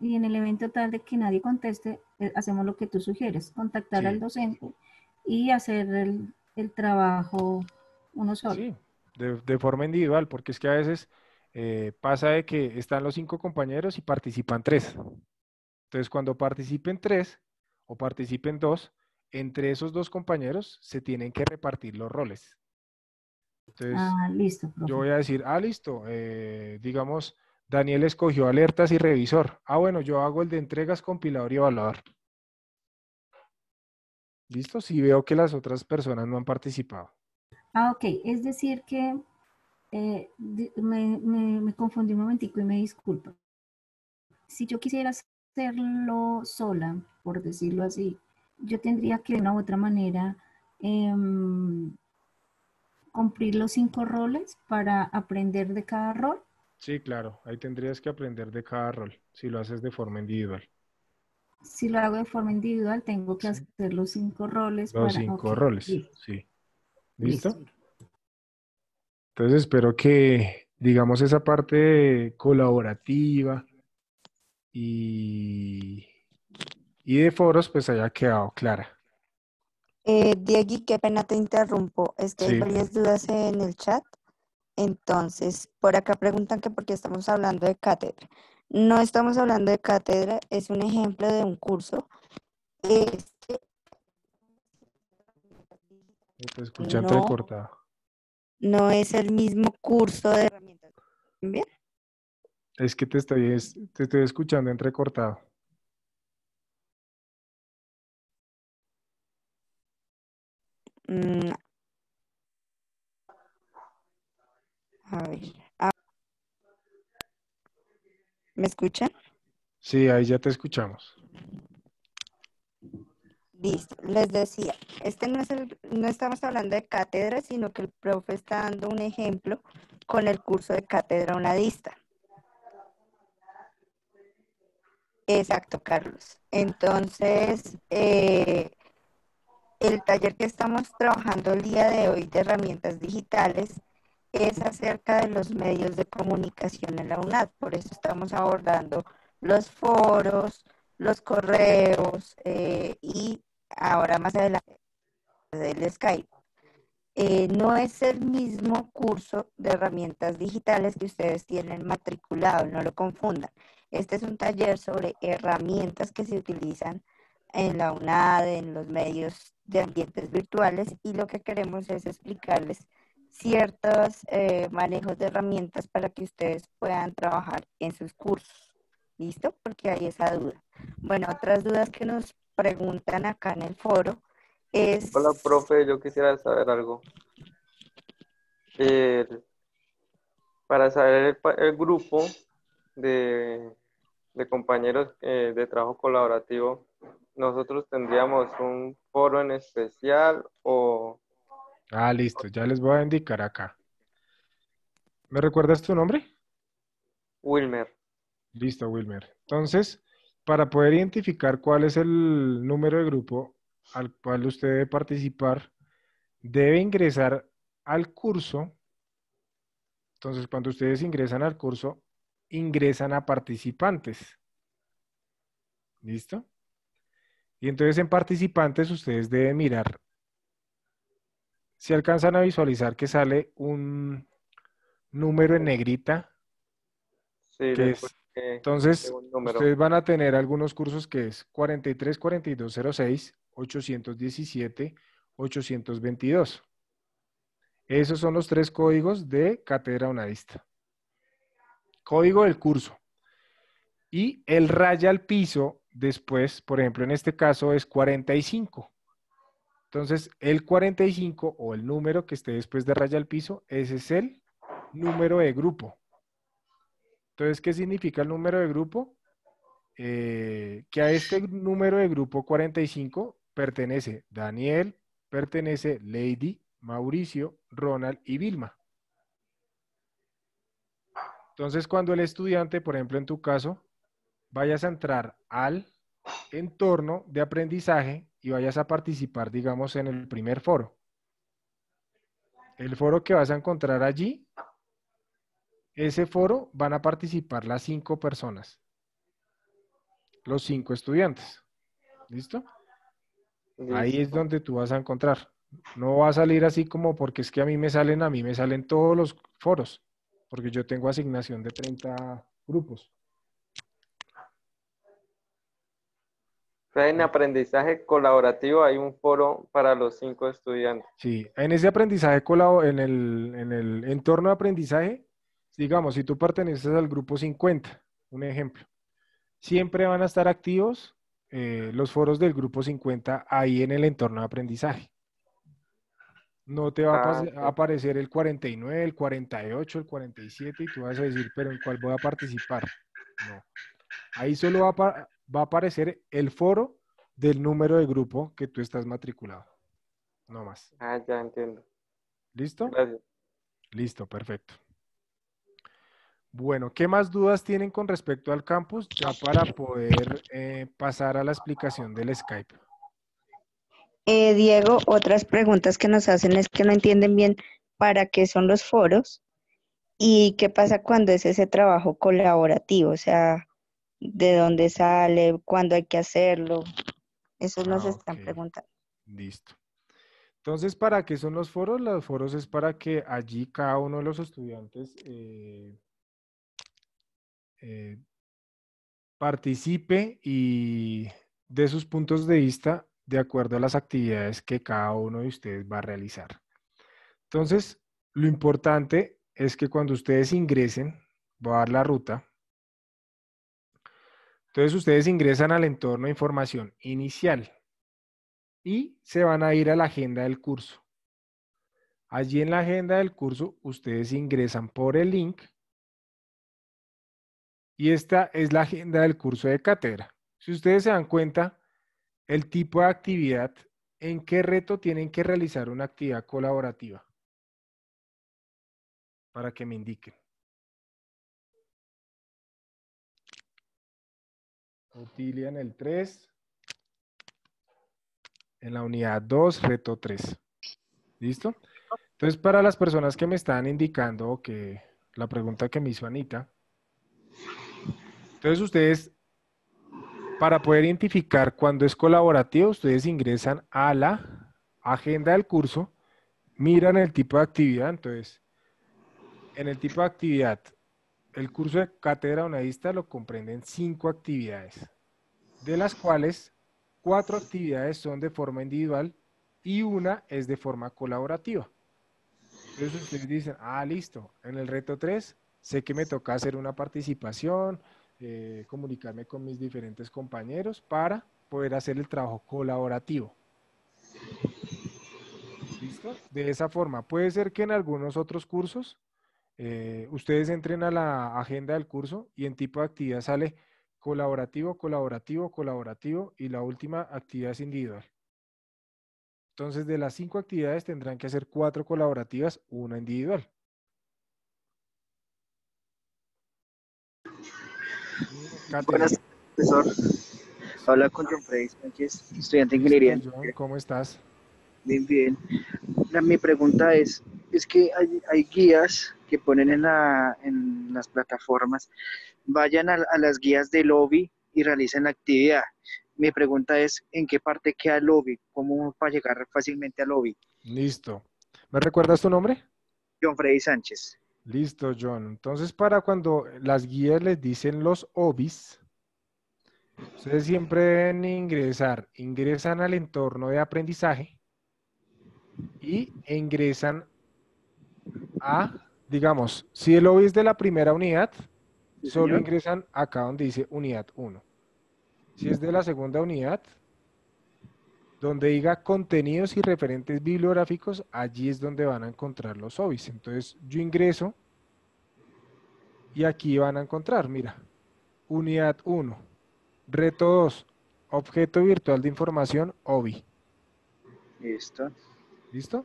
y en el tal de que nadie conteste, eh, hacemos lo que tú sugieres, contactar al docente y hacer el, trabajo uno solo. Sí, de, forma individual, porque es que a veces eh, pasa de que están los cinco compañeros y participan tres. Entonces, cuando participen tres o participen dos, entre esos dos compañeros se tienen que repartir los roles ah, listo, Yo voy a decir, ah, listo, eh, digamos, Daniel escogió alertas y revisor. Ah, bueno, yo hago el de entregas, compilador y evaluador. Listo, si sí, veo que las otras personas no han participado. Ah, ok, es decir que eh, me, me, confundí un momentico y me disculpo. Si yo quisiera hacerlo sola, por decirlo así, yo tendría que de una u otra manera eh, cumplir los cinco roles para aprender de cada rol? Sí, claro, ahí tendrías que aprender de cada rol, si lo haces de forma individual. Si lo hago de forma individual, tengo que hacer los cinco roles. Los cinco roles, sí. ¿Listo? Entonces espero que, digamos, esa parte colaborativa y, y de foros pues haya quedado clara. Eh, Diego, qué pena te interrumpo. Es hay varias dudas en el chat. Entonces, por acá preguntan que por qué estamos hablando de cátedra. No estamos hablando de cátedra, es un ejemplo de un curso. Este, te escuchan no, No es el mismo curso de herramientas. ¿Bien? Es que te estoy, te estoy escuchando entrecortado. Mm, a ver. ¿Me escuchan? Sí, ahí ya te escuchamos. Listo, les decía, este no, es el, no estamos hablando de cátedra, sino que el profe está dando un ejemplo con el curso de cátedra unadista. Exacto, Carlos. Entonces, eh, el taller que estamos trabajando el día de hoy de herramientas digitales es acerca de los medios de comunicación en la UNAD. Por eso estamos abordando los foros, los correos eh, y ahora más adelante el Skype. Eh, no es el mismo curso de herramientas digitales que ustedes tienen matriculado, no lo confundan. Este es un taller sobre herramientas que se utilizan en la UNAD, en los medios de ambientes virtuales y lo que queremos es explicarles ciertos eh, manejos de herramientas para que ustedes puedan trabajar en sus cursos. ¿Listo? Porque hay esa duda. Bueno, otras dudas que nos preguntan acá en el foro es... Hola, profe, yo quisiera saber algo. para saber el, grupo de, compañeros eh, de trabajo colaborativo, nosotros tendríamos un foro en especial o... Ah, listo, ya les voy a indicar acá. ¿Me recuerdas tu nombre? Wilmer. Listo, Wilmer. Entonces, para poder identificar cuál es el número de grupo al cual usted debe participar, debe ingresar al curso. Entonces, cuando ustedes ingresan al curso, ingresan a participantes. ¿Listo? Y entonces en participantes ustedes deben mirar si alcanzan a visualizar que sale un número en negrita. Sí, entonces, ustedes van a tener algunos cursos que es 43 817 822. Esos son los tres códigos de Cátedra Unadista. Código del curso. Y el raya al piso después, por ejemplo, en este caso es 45. Entonces, el 45 o el número que esté después de raya al piso, ese es el número de grupo. Entonces, ¿qué significa el número de grupo? Eh, que a este número de grupo 45 pertenece Daniel, pertenece Lady, Mauricio, Ronald y Vilma. Entonces, cuando el estudiante, por ejemplo, en tu caso, vayas a entrar al entorno de aprendizaje y vayas a participar, digamos, en el primer foro. El foro que vas a encontrar allí, ese foro van a participar las cinco personas, los cinco estudiantes. ¿Listo? Ahí es donde tú vas a encontrar. No va a salir así como porque es que a mí me salen, a mí me salen todos los foros, porque yo tengo asignación de 30 grupos. en aprendizaje colaborativo hay un foro para los cinco estudiantes. Sí, en ese aprendizaje en en el entorno de aprendizaje, digamos, si tú perteneces al grupo 50, un ejemplo, siempre van a estar activos eh, los foros del grupo 50 ahí en el entorno de aprendizaje. No te va a, ah, a aparecer el 49, el 48, el 47 y tú vas a decir, pero ¿en cuál voy a participar? No. Ahí solo va a va a aparecer el foro del número de grupo que tú estás matriculado. No más. Ah, ya entiendo. ¿Listo? Gracias. Listo, perfecto. Bueno, ¿qué más dudas tienen con respecto al campus? Ya para poder eh, pasar a la explicación del Skype. Eh, Diego, otras preguntas que nos hacen es que no entienden bien para qué son los foros y qué pasa cuando es ese trabajo colaborativo, o sea, de dónde sale, cuándo hay que hacerlo. Eso nos ah, están preguntando. Listo. Entonces, ¿para qué son los foros? Los foros es para que allí cada uno de los estudiantes eh, eh, participe y de sus puntos de vista de acuerdo a las actividades que cada uno de ustedes va a realizar. Entonces, lo importante es que cuando ustedes ingresen, va a dar la ruta, entonces ustedes ingresan al entorno de información inicial y se van a ir a la agenda del curso. Allí en la agenda del curso ustedes ingresan por el link y esta es la agenda del curso de cátedra. Si ustedes se dan cuenta, el tipo de actividad, en qué reto tienen que realizar una actividad colaborativa. Para que me indiquen. Utilia en el 3. En la unidad 2, reto 3. ¿Listo? Entonces, para las personas que me están indicando que la pregunta que me hizo Anita, entonces ustedes, para poder identificar cuando es colaborativo, ustedes ingresan a la agenda del curso, miran el tipo de actividad, entonces, en el tipo de actividad el curso de cátedra Unadista lo comprenden cinco actividades, de las cuales cuatro actividades son de forma individual y una es de forma colaborativa. Entonces ustedes dicen, ah, listo, en el reto 3 sé que me toca hacer una participación, eh, comunicarme con mis diferentes compañeros para poder hacer el trabajo colaborativo. ¿Listo? De esa forma. Puede ser que en algunos otros cursos eh, ustedes entren a la agenda del curso y en tipo de actividad sale colaborativo, colaborativo, colaborativo y la última actividad es individual. Entonces, de las cinco actividades tendrán que hacer cuatro colaborativas, una individual. Buenas, profesor. Habla con John Freddy estudiante de ingeniería. ¿cómo estás? Bien, bien. mi pregunta es, es que hay, guías que ponen en, las plataformas, vayan a, las guías del lobby y realicen la actividad. Mi pregunta es, ¿en qué parte queda el lobby? ¿Cómo para llegar fácilmente al lobby? Listo. ¿Me recuerdas tu nombre? John Freddy Sánchez. Listo, John. Entonces, para cuando las guías les dicen los hobbies ustedes siempre deben ingresar, ingresan al entorno de aprendizaje y ingresan a, digamos, si el OBI es de la primera unidad, solo ingresan acá donde dice unidad 1. Si es de la segunda unidad, donde diga contenidos y referentes bibliográficos, allí es donde van a encontrar los OBIs. Entonces yo ingreso y aquí van a encontrar, mira, unidad 1, reto 2, objeto virtual de información, OBI. Listo. ¿Listo?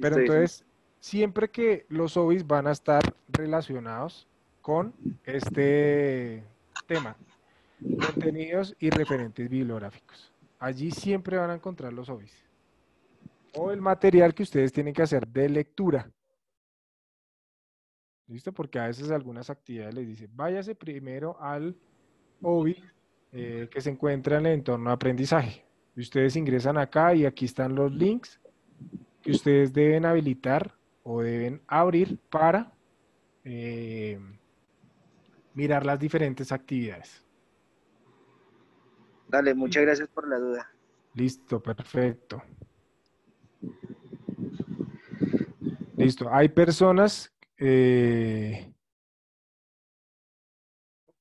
Pero entonces, siempre que los OVIs van a estar relacionados con este tema, contenidos y referentes bibliográficos. Allí siempre van a encontrar los OVIs. O el material que ustedes tienen que hacer de lectura. ¿Listo? Porque a veces algunas actividades les dicen, váyase primero al OVI eh, que se encuentra en el entorno de aprendizaje. ustedes ingresan acá y aquí están los links que ustedes deben habilitar o deben abrir para eh, mirar las diferentes actividades. Dale, muchas gracias por la duda. Listo, perfecto. Listo, hay personas eh,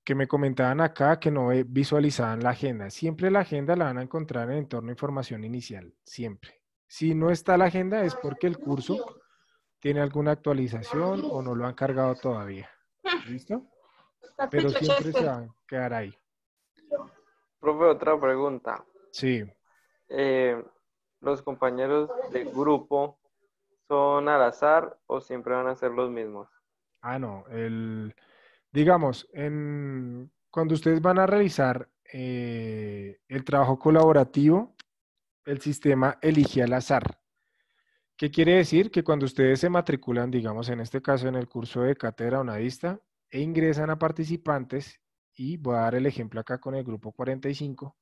que me comentaban acá que no visualizaban la agenda. Siempre la agenda la van a encontrar en el entorno de información inicial, siempre. Si no está la agenda es porque el curso tiene alguna actualización o no lo han cargado todavía. ¿Listo? Pero siempre se van a quedar ahí. Profe, otra pregunta. Sí. Eh, ¿Los compañeros de grupo son al azar o siempre van a ser los mismos? Ah, no. digamos, en, cuando ustedes van a realizar eh, el trabajo colaborativo, el sistema elige al azar. ¿Qué quiere decir? Que cuando ustedes se matriculan, digamos en este caso en el curso de cátedra vista e ingresan a participantes, y voy a dar el ejemplo acá con el grupo 45.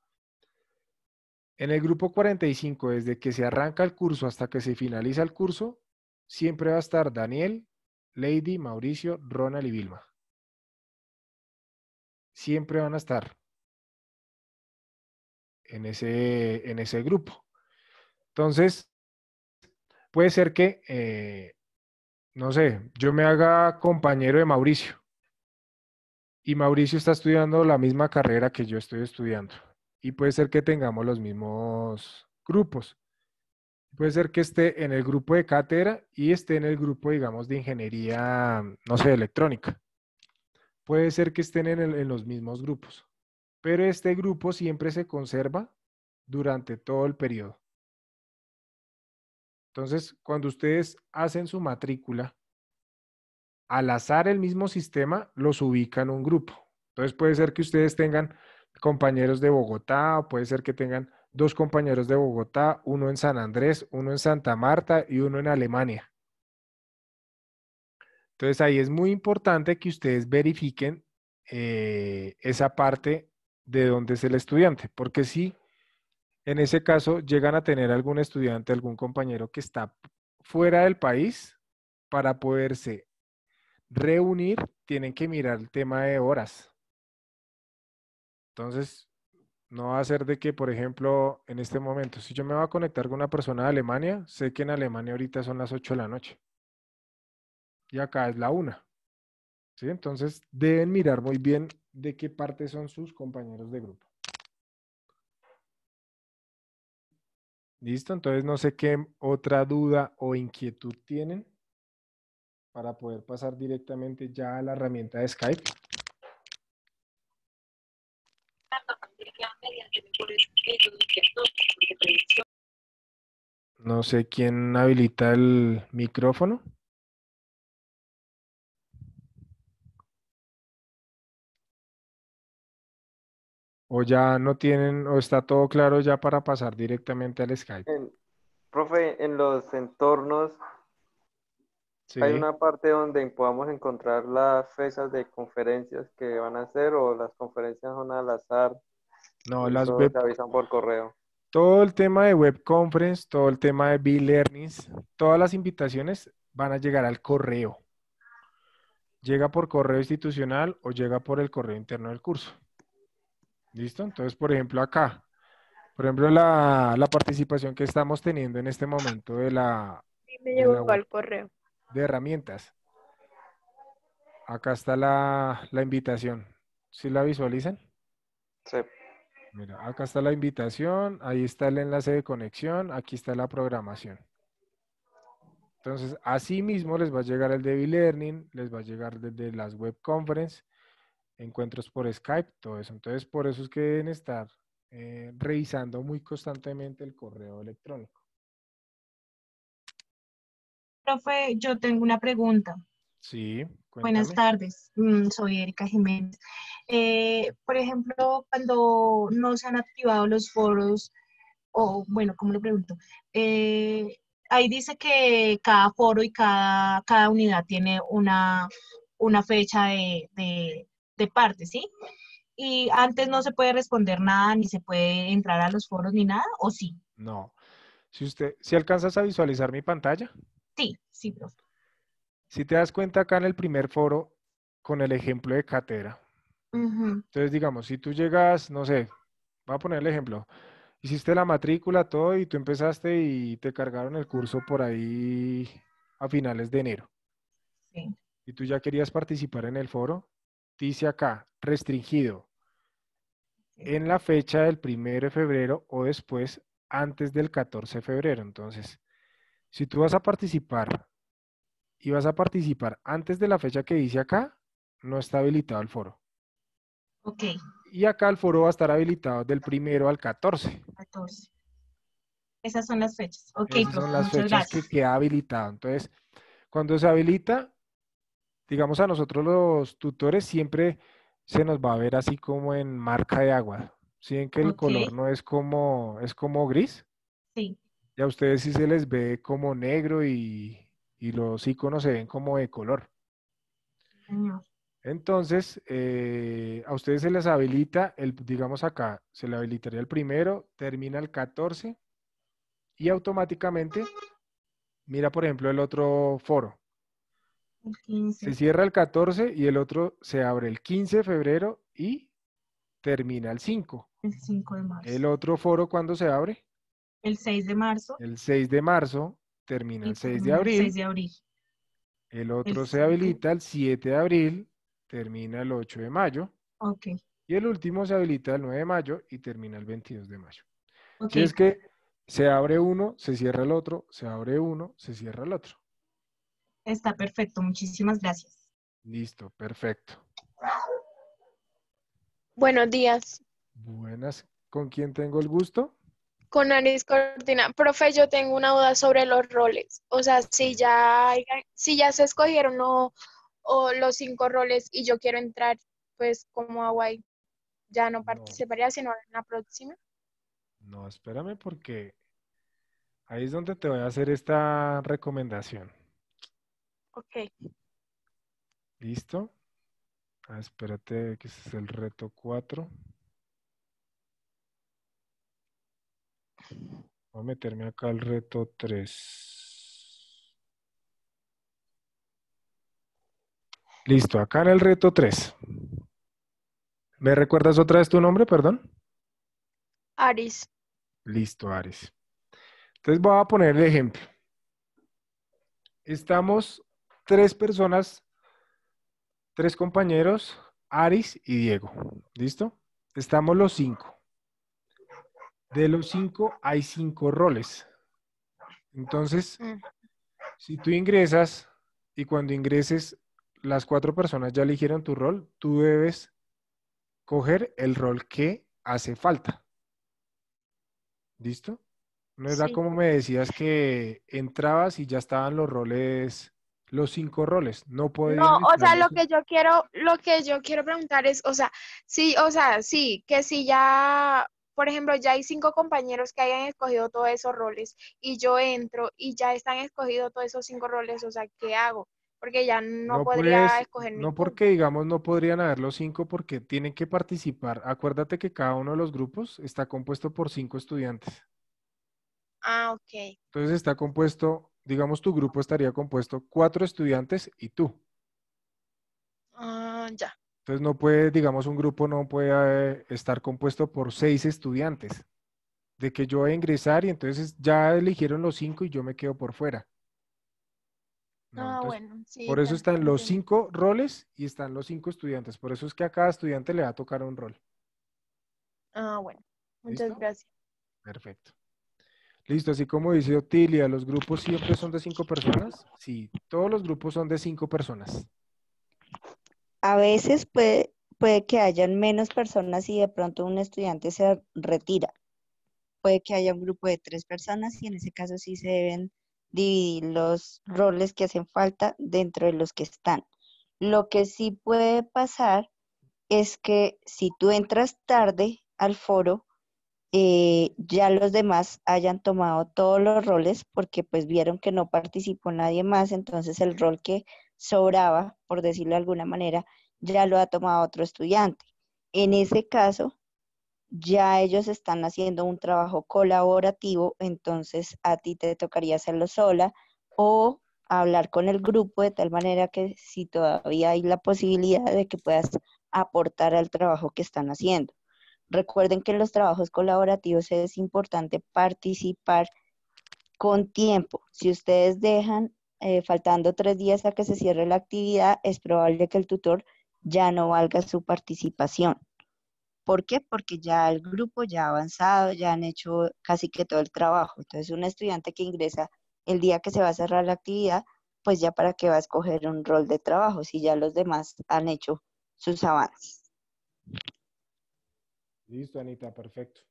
En el grupo 45, desde que se arranca el curso hasta que se finaliza el curso, siempre va a estar Daniel, Lady, Mauricio, Ronald y Vilma. Siempre van a estar en ese, en ese grupo. Entonces, puede ser que, eh, no sé, yo me haga compañero de Mauricio y Mauricio está estudiando la misma carrera que yo estoy estudiando y puede ser que tengamos los mismos grupos. Puede ser que esté en el grupo de cátedra y esté en el grupo, digamos, de ingeniería, no sé, electrónica. Puede ser que estén en, en los mismos grupos, pero este grupo siempre se conserva durante todo el periodo. Entonces, cuando ustedes hacen su matrícula, al azar el mismo sistema los ubica en un grupo. Entonces puede ser que ustedes tengan compañeros de Bogotá, o puede ser que tengan dos compañeros de Bogotá, uno en San Andrés, uno en Santa Marta y uno en Alemania. Entonces ahí es muy importante que ustedes verifiquen eh, esa parte de dónde es el estudiante, porque si en ese caso, ¿llegan a tener algún estudiante, algún compañero que está fuera del país para poderse reunir? Tienen que mirar el tema de horas. Entonces, no va a ser de que, por ejemplo, en este momento, si yo me voy a conectar con una persona de Alemania, sé que en Alemania ahorita son las 8 de la noche. Y acá es la 1. Entonces, deben mirar muy bien de qué parte son sus compañeros de grupo. Listo, entonces no sé qué otra duda o inquietud tienen para poder pasar directamente ya a la herramienta de Skype. No sé quién habilita el micrófono. o ya no tienen, o está todo claro ya para pasar directamente al Skype. profe, en los entornos hay una parte donde podamos encontrar las fechas de conferencias que van a hacer o las conferencias son al azar. No, las web... te avisan por correo. Todo el tema de web conference, todo el tema de B-Learnings, todas las invitaciones van a llegar al correo. Llega por correo institucional o llega por el correo interno del curso. ¿Listo? Entonces, por ejemplo, acá, por ejemplo, la, participación que estamos teniendo en este momento de la... Sí, me llegó al correo. De herramientas. Acá está la, invitación. ¿Sí la visualizan? Sí. Mira, acá está la invitación, ahí está el enlace de conexión, aquí está la programación. Entonces, así mismo les va a llegar el de e learning les va a llegar desde las web conferences encuentros por Skype, todo eso. Entonces, por eso es que deben estar eh, revisando muy constantemente el correo electrónico. Profe, yo tengo una pregunta. Sí. Buenas tardes, mm, soy Erika Jiménez. Eh, por ejemplo, cuando no se han activado los foros, o bueno, ¿cómo le pregunto? Eh, ahí dice que cada foro y cada, cada unidad tiene una, fecha de, de parte, ¿sí? Y antes no se puede responder nada, ni se puede entrar a los foros ni nada, ¿o sí? No. Si usted, si alcanzas a visualizar mi pantalla. Sí, sí, profe. Si te das cuenta acá en el primer foro, con el ejemplo de cátedra. Entonces, digamos, si tú llegas, no sé, voy a poner el ejemplo, hiciste la matrícula, todo, y tú empezaste y te cargaron el curso por ahí a finales de enero. Sí. Y tú ya querías participar en el foro, dice acá, restringido en la fecha del 1 de febrero o después antes del 14 de febrero. Entonces, si tú vas a participar y vas a participar antes de la fecha que dice acá, no está habilitado el foro. Ok. Y acá el foro va a estar habilitado del primero al 14. 14. Esas son las fechas. Ok, Esas son las fechas que queda habilitado. Entonces, cuando se habilita, digamos, a nosotros los tutores siempre se nos va a ver así como en marca de agua. ¿Sí en que el color no es como, es como gris? Sí. Y a ustedes sí se les ve como negro y, los iconos se ven como de color. Entonces, eh, a ustedes se les habilita, el, digamos acá, se le habilitaría el primero, termina el 14 y automáticamente, mira por ejemplo el otro foro. Se cierra el 14 y el otro se abre el 15 de febrero y termina el 5. El 5 de marzo. ¿El otro foro cuándo se abre? El 6 de marzo. El 6 de marzo termina el 6 de abril. El 6 de abril. El otro se habilita el 7 de abril, termina el 8 de mayo. Ok. Y el último se habilita el 9 de mayo y termina el 22 de mayo. Okay. es que se abre uno, se cierra el otro, se abre uno, se cierra el otro. Está perfecto, muchísimas gracias. Listo, perfecto. Buenos días. Buenas, ¿con quién tengo el gusto? Con Anis Cortina. Profe, yo tengo una duda sobre los roles. O sea, si ya, si ya se escogieron los cinco roles y yo quiero entrar, pues como Hawaii, ya no participaría, sino en la próxima. No, espérame porque ahí es donde te voy a hacer esta recomendación. Ok. ¿Listo? Ah, espérate, que ese es el reto 4. Voy a meterme acá al reto 3. Listo, acá en el reto 3. ¿Me recuerdas otra vez tu nombre, perdón? Aris. Listo, Aris. Entonces voy a poner el ejemplo. Estamos tres personas, tres compañeros, Aris y Diego. ¿Listo? Estamos los cinco. De los cinco hay cinco roles. Entonces, mm. si tú ingresas y cuando ingreses las cuatro personas ya eligieron tu rol, tú debes coger el rol que hace falta. ¿Listo? No era como me decías que entrabas y ya estaban los roles los cinco roles. No puede. No, o sea, lo que yo quiero, lo que yo quiero preguntar es, o sea, sí, o sea, sí, que si ya, por ejemplo, ya hay cinco compañeros que hayan escogido todos esos roles y yo entro y ya están escogidos todos esos cinco roles, o sea, ¿qué hago? Porque ya no, podría escoger. No porque, digamos, no podrían haber los cinco porque tienen que participar. Acuérdate que cada uno de los grupos está compuesto por cinco estudiantes. Ah, ok. Entonces está compuesto digamos, tu grupo estaría compuesto cuatro estudiantes y tú. Ah, ya. Entonces no puede, digamos, un grupo no puede eh, estar compuesto por seis estudiantes. De que yo voy a ingresar y entonces ya eligieron los cinco y yo me quedo por fuera. ah, bueno, por eso están los cinco roles y están los cinco estudiantes. Por eso es que a cada estudiante le va a tocar un rol. Ah, bueno. Muchas gracias. Perfecto. Listo, así como dice Otilia, ¿los grupos siempre son de cinco personas? Sí, todos los grupos son de cinco personas. A veces puede, puede que hayan menos personas y de pronto un estudiante se retira. Puede que haya un grupo de tres personas y en ese caso sí se deben dividir los roles que hacen falta dentro de los que están. Lo que sí puede pasar es que si tú entras tarde al foro, eh, ya los demás hayan tomado todos los roles porque pues vieron que no participó nadie más, entonces el rol que sobraba, por decirlo de alguna manera, ya lo ha tomado otro estudiante. En ese caso, ya ellos están haciendo un trabajo colaborativo, entonces a ti te tocaría hacerlo sola o hablar con el grupo de tal manera que si todavía hay la posibilidad de que puedas aportar al trabajo que están haciendo. Recuerden que en los trabajos colaborativos es importante participar con tiempo. Si ustedes dejan eh, faltando tres días a que se cierre la actividad, es probable que el tutor ya no valga su participación. ¿Por qué? Porque ya el grupo ya ha avanzado, ya han hecho casi que todo el trabajo. Entonces, un estudiante que ingresa el día que se va a cerrar la actividad, pues ya para qué va a escoger un rol de trabajo si ya los demás han hecho sus avances. Listo, Anita, perfecto.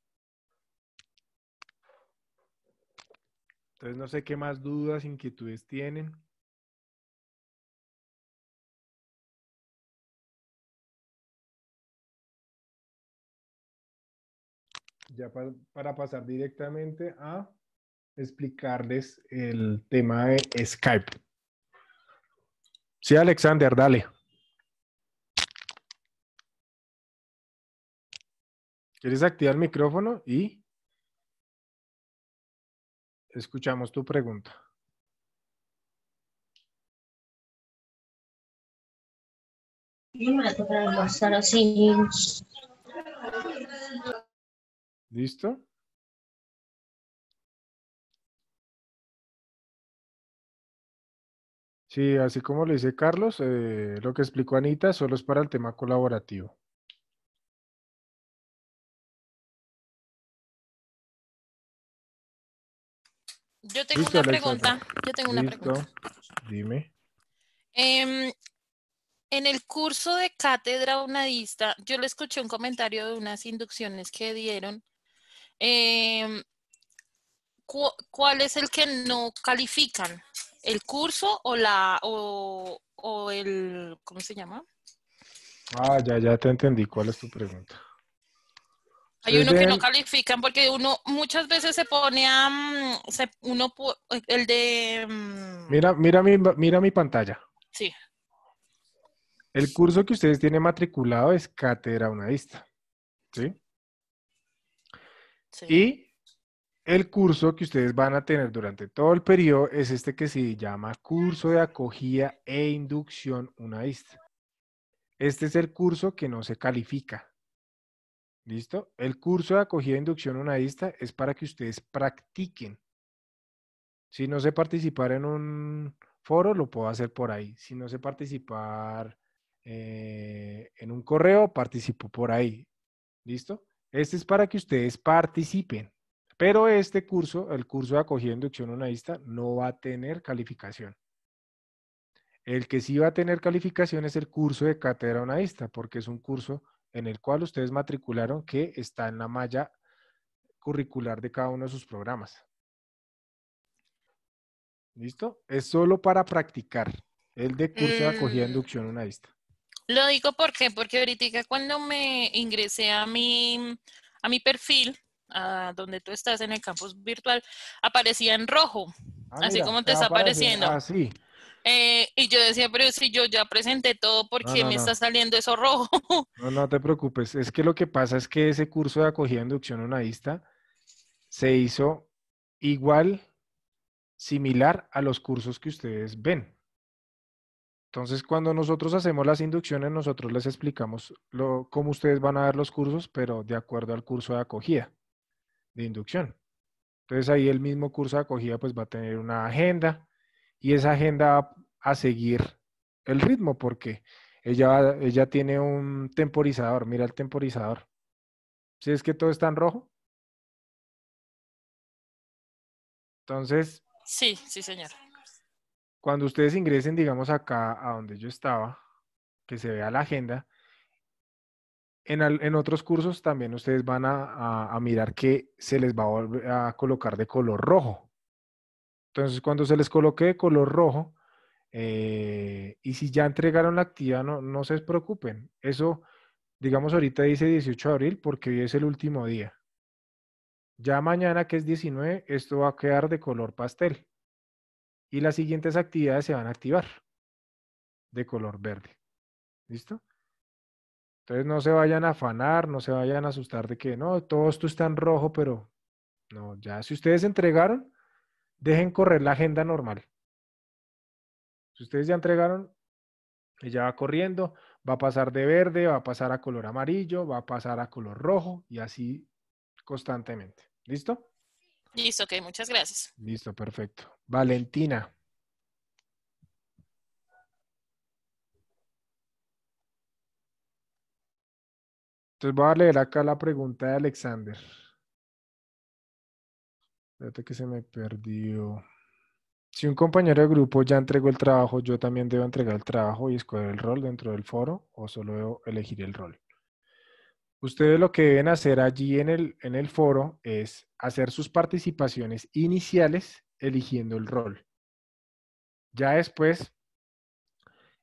Entonces no sé qué más dudas, inquietudes tienen. Ya para, pasar directamente a explicarles el tema de Skype. Sí, Alexander, dale. ¿Quieres activar el micrófono y escuchamos tu pregunta? ¿Listo? Sí, así como lo dice Carlos, eh, lo que explicó Anita solo es para el tema colaborativo. Yo tengo una pregunta. Yo tengo una pregunta. Dime. Em, en el curso de cátedra unadista, yo le escuché un comentario de unas inducciones que dieron. Em, ¿Cuál es el que no califican? ¿El curso o la o, o el cómo se llama? Ah, ya, ya te entendí. ¿Cuál es tu pregunta? Hay uno que no califican porque uno muchas veces se pone a mm, uno eh, el de mm, Mira, mira mi mira mi pantalla. Sí. El curso que ustedes tienen matriculado es cátedra unadista. ¿Sí? sí. Y el curso que ustedes van a tener durante todo el periodo es este que se llama curso de acogida e inducción Vista. Este es el curso que no se califica ¿Listo? El curso de acogida e inducción una lista es para que ustedes practiquen. Si no sé participar en un foro, lo puedo hacer por ahí. Si no sé participar eh, en un correo, participo por ahí. ¿Listo? Este es para que ustedes participen. Pero este curso, el curso de acogida e inducción unaísta, no va a tener calificación. El que sí va a tener calificación es el curso de cátedra vista, porque es un curso en el cual ustedes matricularon que está en la malla curricular de cada uno de sus programas. ¿Listo? Es solo para practicar el de curso de acogida, e mm. inducción, una vista. Lo digo porque, porque ahorita cuando me ingresé a mi, a mi perfil, a donde tú estás en el campus virtual, aparecía en rojo, ah, así como te está apareciendo. Así. Ah, eh, y yo decía, pero si yo ya presenté todo, porque me está saliendo eso rojo? No, no te preocupes. Es que lo que pasa es que ese curso de acogida e inducción unadista se hizo igual, similar a los cursos que ustedes ven. Entonces, cuando nosotros hacemos las inducciones, nosotros les explicamos cómo ustedes van a dar los cursos, pero de acuerdo al curso de acogida, de inducción. Entonces, ahí el mismo curso de acogida pues va a tener una agenda, y esa agenda va a seguir el ritmo porque ella, ella tiene un temporizador, mira el temporizador. Si ¿Sí es que todo está en rojo. Entonces. Sí, sí, señor. Cuando ustedes ingresen, digamos, acá a donde yo estaba, que se vea la agenda, en, otros cursos también ustedes van a, a, mirar que se les va a colocar de color rojo. Entonces, cuando se les coloque de color rojo, eh, y si ya entregaron la actividad, no, no se preocupen. Eso, digamos, ahorita dice 18 de abril porque hoy es el último día. Ya mañana, que es 19, esto va a quedar de color pastel. Y las siguientes actividades se van a activar de color verde. ¿Listo? Entonces no se vayan a afanar, no se vayan a asustar de que no, todo esto está en rojo, pero no, ya si ustedes entregaron, dejen correr la agenda normal. Si ustedes ya entregaron, ella va corriendo, va a pasar de verde, va a pasar a color amarillo, va a pasar a color rojo y así constantemente. ¿Listo? Listo, ok, muchas gracias. Listo, perfecto. Valentina. Entonces voy a leer acá la pregunta de Alexander. Espérate que se me perdió. Si un compañero de grupo ya entregó el trabajo, yo también debo entregar el trabajo y escoger el rol dentro del foro o solo debo elegir el rol. Ustedes lo que deben hacer allí en el, en el foro es hacer sus participaciones iniciales eligiendo el rol. Ya después,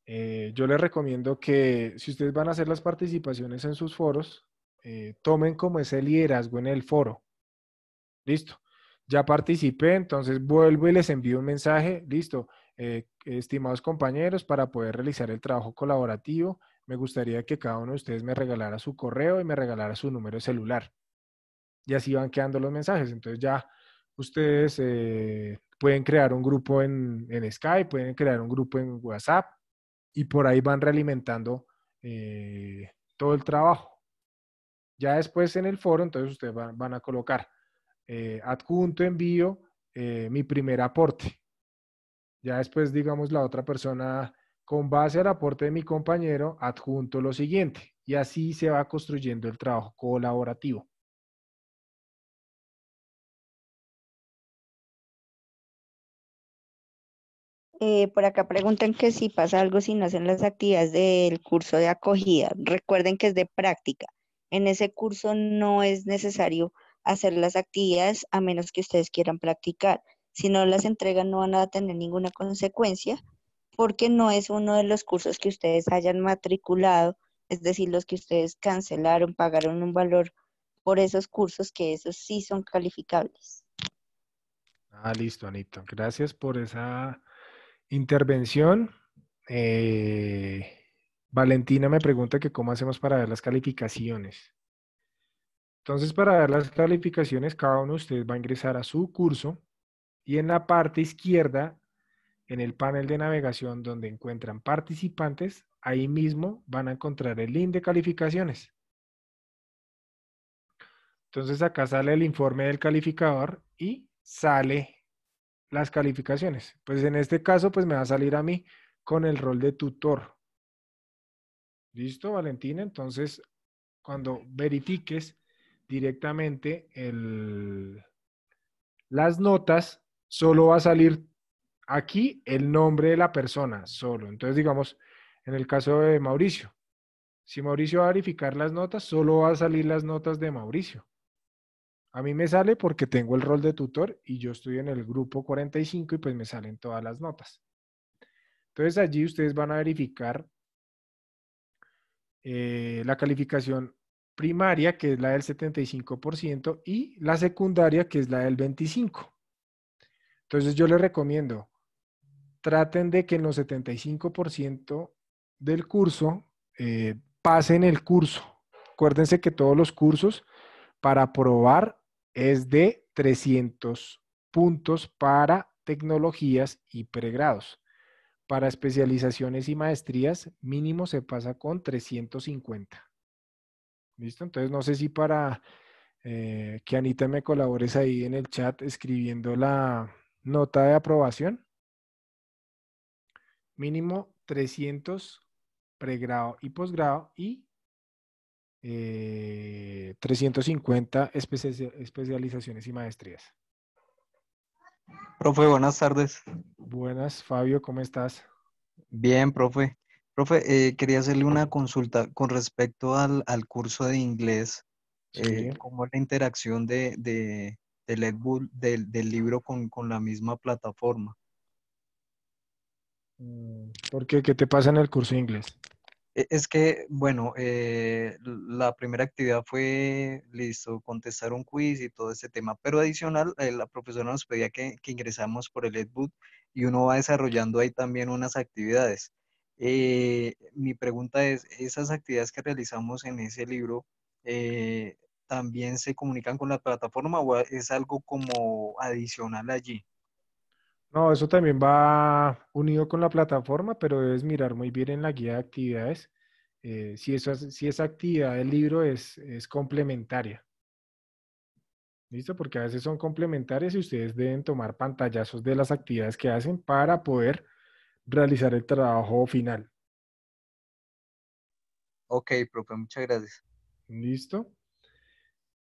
eh, yo les recomiendo que si ustedes van a hacer las participaciones en sus foros, eh, tomen como ese liderazgo en el foro. Listo ya participé, entonces vuelvo y les envío un mensaje, listo, eh, estimados compañeros, para poder realizar el trabajo colaborativo, me gustaría que cada uno de ustedes me regalara su correo y me regalara su número de celular. Y así van quedando los mensajes. Entonces ya ustedes eh, pueden crear un grupo en, Skype, pueden crear un grupo en WhatsApp y por ahí van realimentando eh, todo el trabajo. Ya después en el foro, entonces ustedes van a colocar eh, adjunto, envío eh, mi primer aporte. Ya después, digamos, la otra persona, con base al aporte de mi compañero, adjunto lo siguiente. Y así se va construyendo el trabajo colaborativo. Eh, por acá pregunten que si pasa algo si no hacen las actividades del curso de acogida. Recuerden que es de práctica. En ese curso no es necesario hacer las actividades a menos que ustedes quieran practicar. Si no las entregan no van a tener ninguna consecuencia porque no es uno de los cursos que ustedes hayan matriculado, es decir, los que ustedes cancelaron, pagaron un valor por esos cursos, que esos sí son calificables. Ah, listo, Anito. Gracias por esa intervención. Eh, Valentina me pregunta que cómo hacemos para ver las calificaciones. Entonces, para ver las calificaciones, cada uno de ustedes va a ingresar a su curso y en la parte izquierda, en el panel de navegación donde encuentran participantes, ahí mismo van a encontrar el link de calificaciones. Entonces acá sale el informe del calificador y sale las calificaciones. Pues en este caso, pues me va a salir a mí con el rol de tutor. ¿Listo, Valentina? Entonces, cuando verifiques directamente las notas, solo va a salir aquí el nombre de la persona, solo. Entonces, digamos, en el caso de Mauricio, si Mauricio va a verificar las notas, solo va a salir las notas de Mauricio. A mí me sale porque tengo el rol de tutor y yo estoy en el grupo 45 y pues me salen todas las notas. Entonces allí ustedes van a verificar eh, la calificación primaria, que es la del 75%, y la secundaria, que es la del 25%. Entonces yo les recomiendo, traten de que en los 75% del curso eh, pasen el curso. Acuérdense que todos los cursos para aprobar es de 300 puntos para tecnologías y pregrados. Para especializaciones y maestrías, mínimo se pasa con 350. ¿Listo? Entonces no sé si para eh, que Anita me colabores ahí en el chat escribiendo la nota de aprobación. Mínimo 300 pregrado y posgrado y 350 eh, especializaciones y maestrías. Profe, buenas tardes. Buenas, Fabio, ¿cómo estás? Bien, profe. Profe, eh, quería hacerle una consulta con respecto al, curso de inglés. Eh, ¿Cómo es la interacción de, de, del, libro con, la misma plataforma? Mm, ¿Por qué? ¿Qué te pasa en el curso de inglés? E, es que, bueno, eh, la primera actividad fue, listo, contestar un quiz y todo ese tema, pero adicional, la profesora nos pedía que, que ingresamos por el Edboot y uno va desarrollando ahí también unas actividades. Eh, mi pregunta es, ¿esas actividades que realizamos en ese libro eh, también se comunican con la plataforma o es algo como adicional allí? No, eso también va unido con la plataforma, pero debes mirar muy bien en la guía de actividades eh, si, eso si esa actividad del libro es, es complementaria. ¿Listo? Porque a veces son complementarias y ustedes deben tomar pantallazos de las actividades que hacen para poder realizar el trabajo final. Ok, profe, muchas gracias. Listo.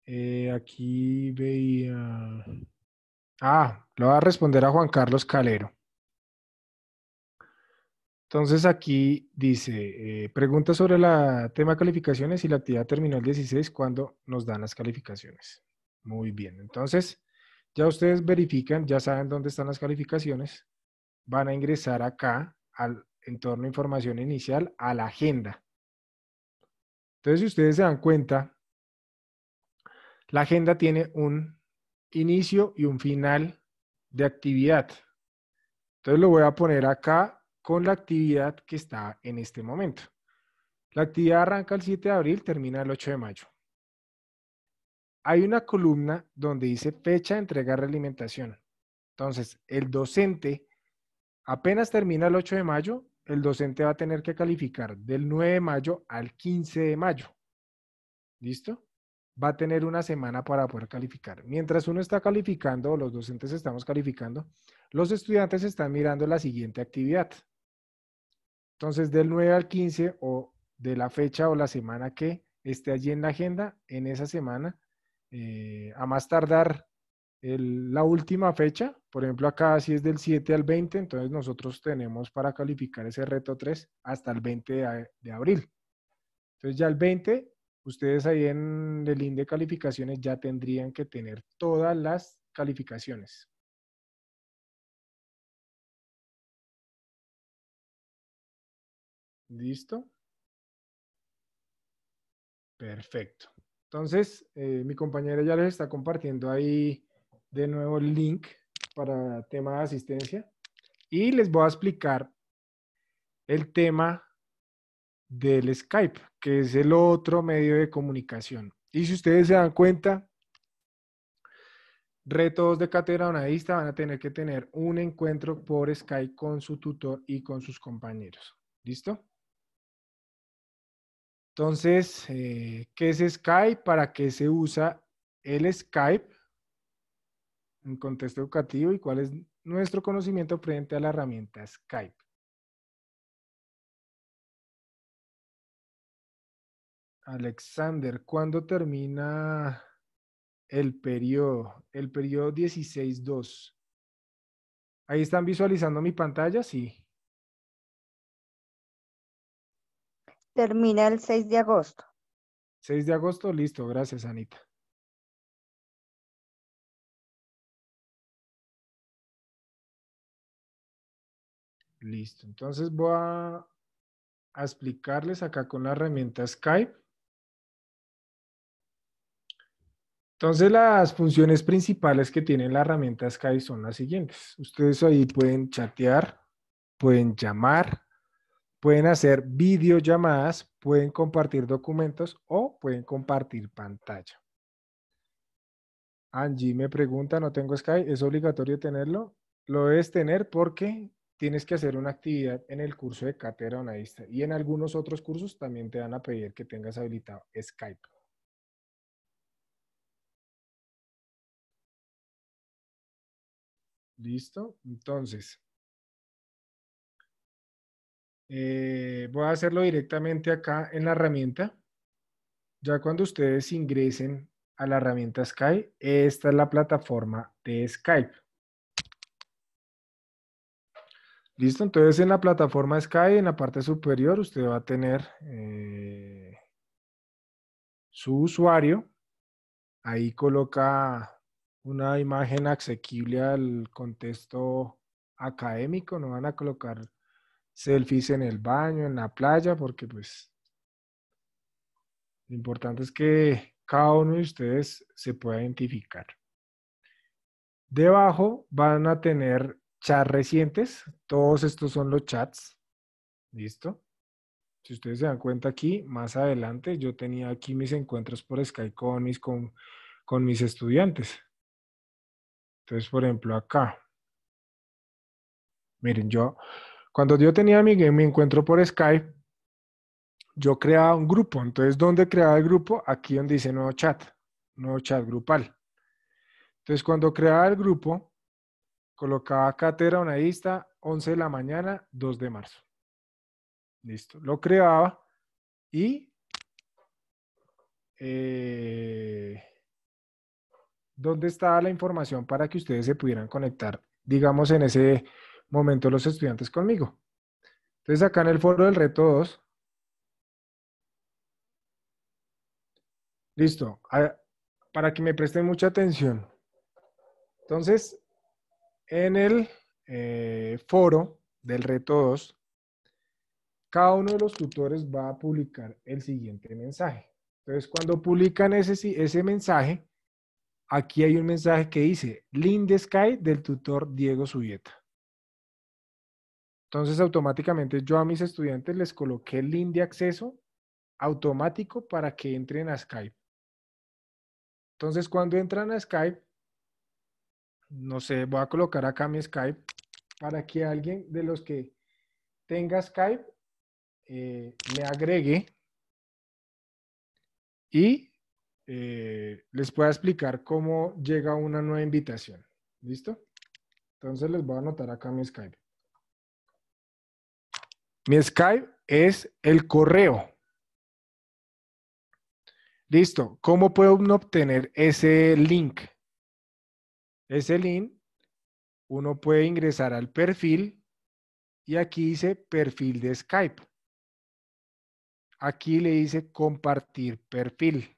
Eh, aquí veía... Ah, lo va a responder a Juan Carlos Calero. Entonces aquí dice, eh, pregunta sobre el tema calificaciones y la actividad terminal 16, cuando nos dan las calificaciones? Muy bien, entonces ya ustedes verifican, ya saben dónde están las calificaciones van a ingresar acá al entorno de información inicial, a la agenda. Entonces, si ustedes se dan cuenta, la agenda tiene un inicio y un final de actividad. Entonces, lo voy a poner acá con la actividad que está en este momento. La actividad arranca el 7 de abril, termina el 8 de mayo. Hay una columna donde dice fecha de entrega de alimentación. Entonces, el docente Apenas termina el 8 de mayo, el docente va a tener que calificar del 9 de mayo al 15 de mayo. ¿Listo? Va a tener una semana para poder calificar. Mientras uno está calificando, los docentes estamos calificando, los estudiantes están mirando la siguiente actividad. Entonces, del 9 al 15 o de la fecha o la semana que esté allí en la agenda, en esa semana, eh, a más tardar la última fecha. Por ejemplo, acá si es del 7 al 20, entonces nosotros tenemos para calificar ese reto 3 hasta el 20 de, abril. Entonces ya el 20, ustedes ahí en el link de calificaciones ya tendrían que tener todas las calificaciones. ¿Listo? Perfecto. Entonces, eh, mi compañera ya les está compartiendo ahí de nuevo el link para tema de asistencia y les voy a explicar el tema del Skype, que es el otro medio de comunicación. Y si ustedes se dan cuenta, retos de cátedra nadista van a tener que tener un encuentro por Skype con su tutor y con sus compañeros. ¿Listo? Entonces, eh, ¿qué es Skype? ¿Para qué se usa el Skype? en contexto educativo y cuál es nuestro conocimiento frente a la herramienta Skype. Alexander, ¿cuándo termina el periodo? El periodo 16.2. ¿Ahí están visualizando mi pantalla? Sí. Termina el 6 de agosto. 6 de agosto, listo. Gracias, Anita. Listo, entonces voy a, explicarles acá con la herramienta Skype. Entonces las funciones principales que tiene la herramienta Skype son las siguientes. Ustedes ahí pueden chatear, pueden llamar, pueden hacer videollamadas, pueden compartir documentos o pueden compartir pantalla. Angie me pregunta, no tengo Skype, ¿es obligatorio tenerlo? Lo es tener porque tienes que hacer una actividad en el curso de cátedra y en algunos otros cursos también te van a pedir que tengas habilitado Skype. ¿Listo? Entonces, eh, voy a hacerlo directamente acá en la herramienta. Ya cuando ustedes ingresen a la herramienta Skype, esta es la plataforma de Skype. Listo, entonces en la plataforma Sky, en la parte superior, usted va a tener eh, su usuario. Ahí coloca una imagen asequible al contexto académico. No van a colocar selfies en el baño, en la playa, porque pues lo importante es que cada uno de ustedes se pueda identificar. Debajo van a tener chats recientes. Todos estos son los chats. ¿Listo? Si ustedes se dan cuenta aquí, más adelante yo tenía aquí mis encuentros por Skype con mis, mis estudiantes. Entonces, por ejemplo, acá. Miren, yo, cuando yo tenía mi, mi encuentro por Skype, yo creaba un grupo. Entonces, ¿dónde creaba el grupo? Aquí donde dice nuevo chat, nuevo chat grupal. Entonces, cuando creaba el grupo, colocaba cátedra lista 11 de la mañana, 2 de marzo. Listo. Lo creaba y eh, ¿dónde estaba la información para que ustedes se pudieran conectar, digamos, en ese momento los estudiantes conmigo? Entonces, acá en el foro del reto 2. Listo. para que me presten mucha atención. Entonces, en el eh, foro del reto 2, cada uno de los tutores va a publicar el siguiente mensaje. Entonces, cuando publican ese, mensaje, aquí hay un mensaje que dice de Skype del tutor Diego Subieta. Entonces, automáticamente yo a mis estudiantes les coloqué el link de acceso automático para que entren a Skype. Entonces, cuando entran a Skype, no sé, voy a colocar acá mi Skype para que alguien de los que tenga Skype me eh, agregue y eh, les pueda explicar cómo llega una nueva invitación. ¿Listo? Entonces les voy a anotar acá mi Skype. Mi Skype es el correo. Listo. ¿Cómo puedo obtener ese link? ese link, uno puede ingresar al perfil y aquí dice perfil de Skype. Aquí le dice compartir perfil.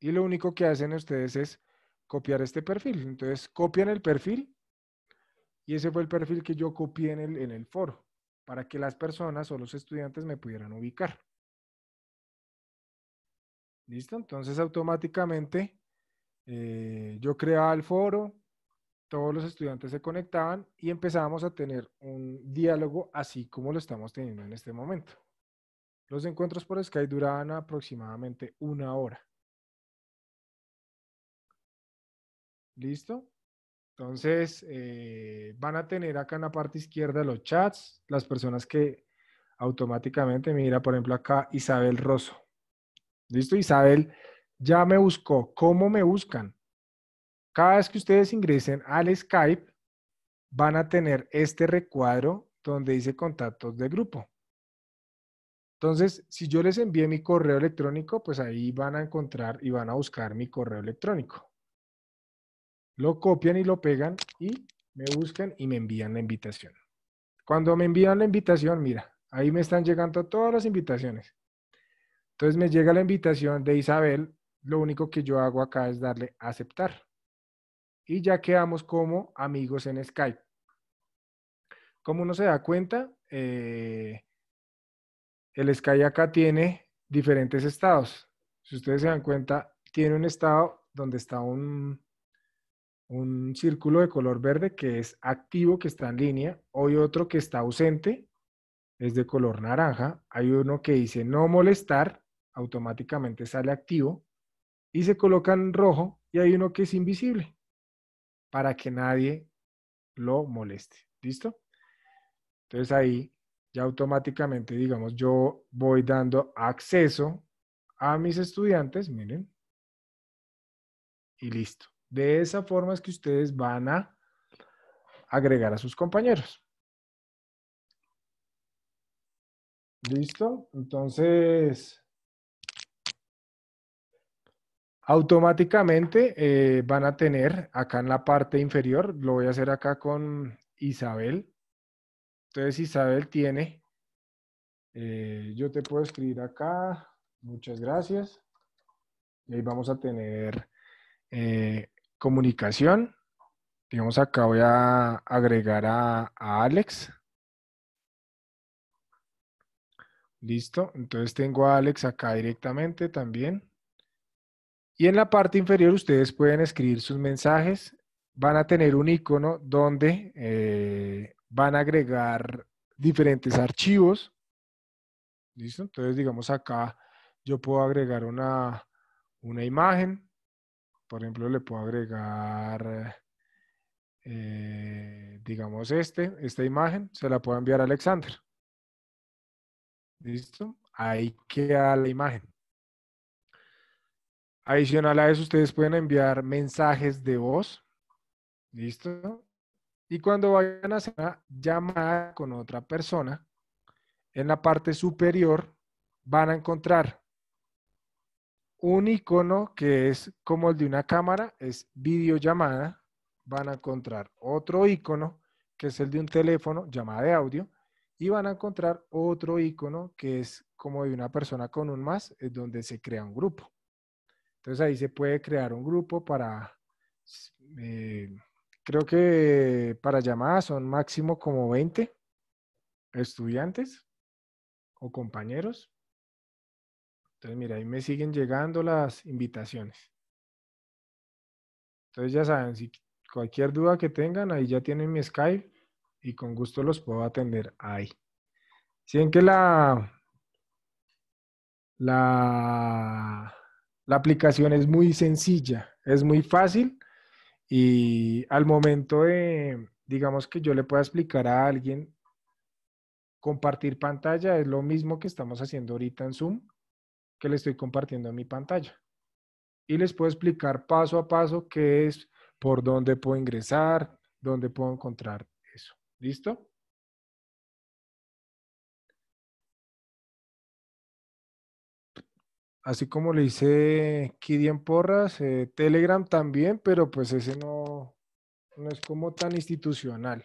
Y lo único que hacen ustedes es copiar este perfil. Entonces copian el perfil y ese fue el perfil que yo copié en el, en el foro para que las personas o los estudiantes me pudieran ubicar. ¿Listo? Entonces automáticamente eh, yo creaba el foro, todos los estudiantes se conectaban y empezábamos a tener un diálogo así como lo estamos teniendo en este momento. Los encuentros por Skype duraban aproximadamente una hora. ¿Listo? Entonces, eh, van a tener acá en la parte izquierda los chats, las personas que automáticamente, mira, por ejemplo, acá Isabel Rosso. ¿Listo? Isabel ya me buscó. ¿Cómo me buscan? Cada vez que ustedes ingresen al Skype, van a tener este recuadro donde dice contactos de grupo. Entonces, si yo les envié mi correo electrónico, pues ahí van a encontrar y van a buscar mi correo electrónico. Lo copian y lo pegan y me buscan y me envían la invitación. Cuando me envían la invitación, mira, ahí me están llegando todas las invitaciones. Entonces me llega la invitación de Isabel lo único que yo hago acá es darle aceptar. Y ya quedamos como amigos en Skype. Como uno se da cuenta, eh, el Skype acá tiene diferentes estados. Si ustedes se dan cuenta, tiene un estado donde está un, un círculo de color verde que es activo, que está en línea. Hoy otro que está ausente, es de color naranja. Hay uno que dice no molestar, automáticamente sale activo y se colocan en rojo y hay uno que es invisible para que nadie lo moleste. ¿Listo? Entonces ahí ya automáticamente, digamos, yo voy dando acceso a mis estudiantes, miren, y listo. De esa forma es que ustedes van a agregar a sus compañeros. ¿Listo? Entonces, automáticamente eh, van a tener acá en la parte inferior, lo voy a hacer acá con Isabel. Entonces Isabel tiene, eh, yo te puedo escribir acá, muchas gracias. Y ahí vamos a tener eh, comunicación. Digamos acá voy a agregar a, a Alex. Listo, entonces tengo a Alex acá directamente también. Y en la parte inferior ustedes pueden escribir sus mensajes. Van a tener un icono donde eh, van a agregar diferentes archivos. ¿Listo? Entonces, digamos acá, yo puedo agregar una, imagen. Por ejemplo, le puedo agregar, eh, digamos, este, esta imagen. Se la puedo enviar a Alexander. ¿Listo? Ahí queda la imagen. Adicional a eso, ustedes pueden enviar mensajes de voz. ¿Listo? Y cuando vayan a hacer una llamada con otra persona, en la parte superior van a encontrar un icono que es como el de una cámara, es videollamada. Van a encontrar otro icono que es el de un teléfono, llamada de audio. Y van a encontrar otro icono que es como de una persona con un más, es donde se crea un grupo. Entonces ahí se puede crear un grupo para, eh, creo que para llamadas son máximo como 20 estudiantes o compañeros. Entonces, mira, ahí me siguen llegando las invitaciones. Entonces ya saben, si cualquier duda que tengan, ahí ya tienen mi Skype y con gusto los puedo atender ahí. Si que la, la la aplicación es muy sencilla, es muy fácil y al momento de, digamos que yo le pueda explicar a alguien, compartir pantalla es lo mismo que estamos haciendo ahorita en Zoom, que le estoy compartiendo mi pantalla. Y les puedo explicar paso a paso qué es, por dónde puedo ingresar, dónde puedo encontrar eso. ¿Listo? así como le hice Kidian Porras, eh, Telegram también, pero pues ese no, no es como tan institucional.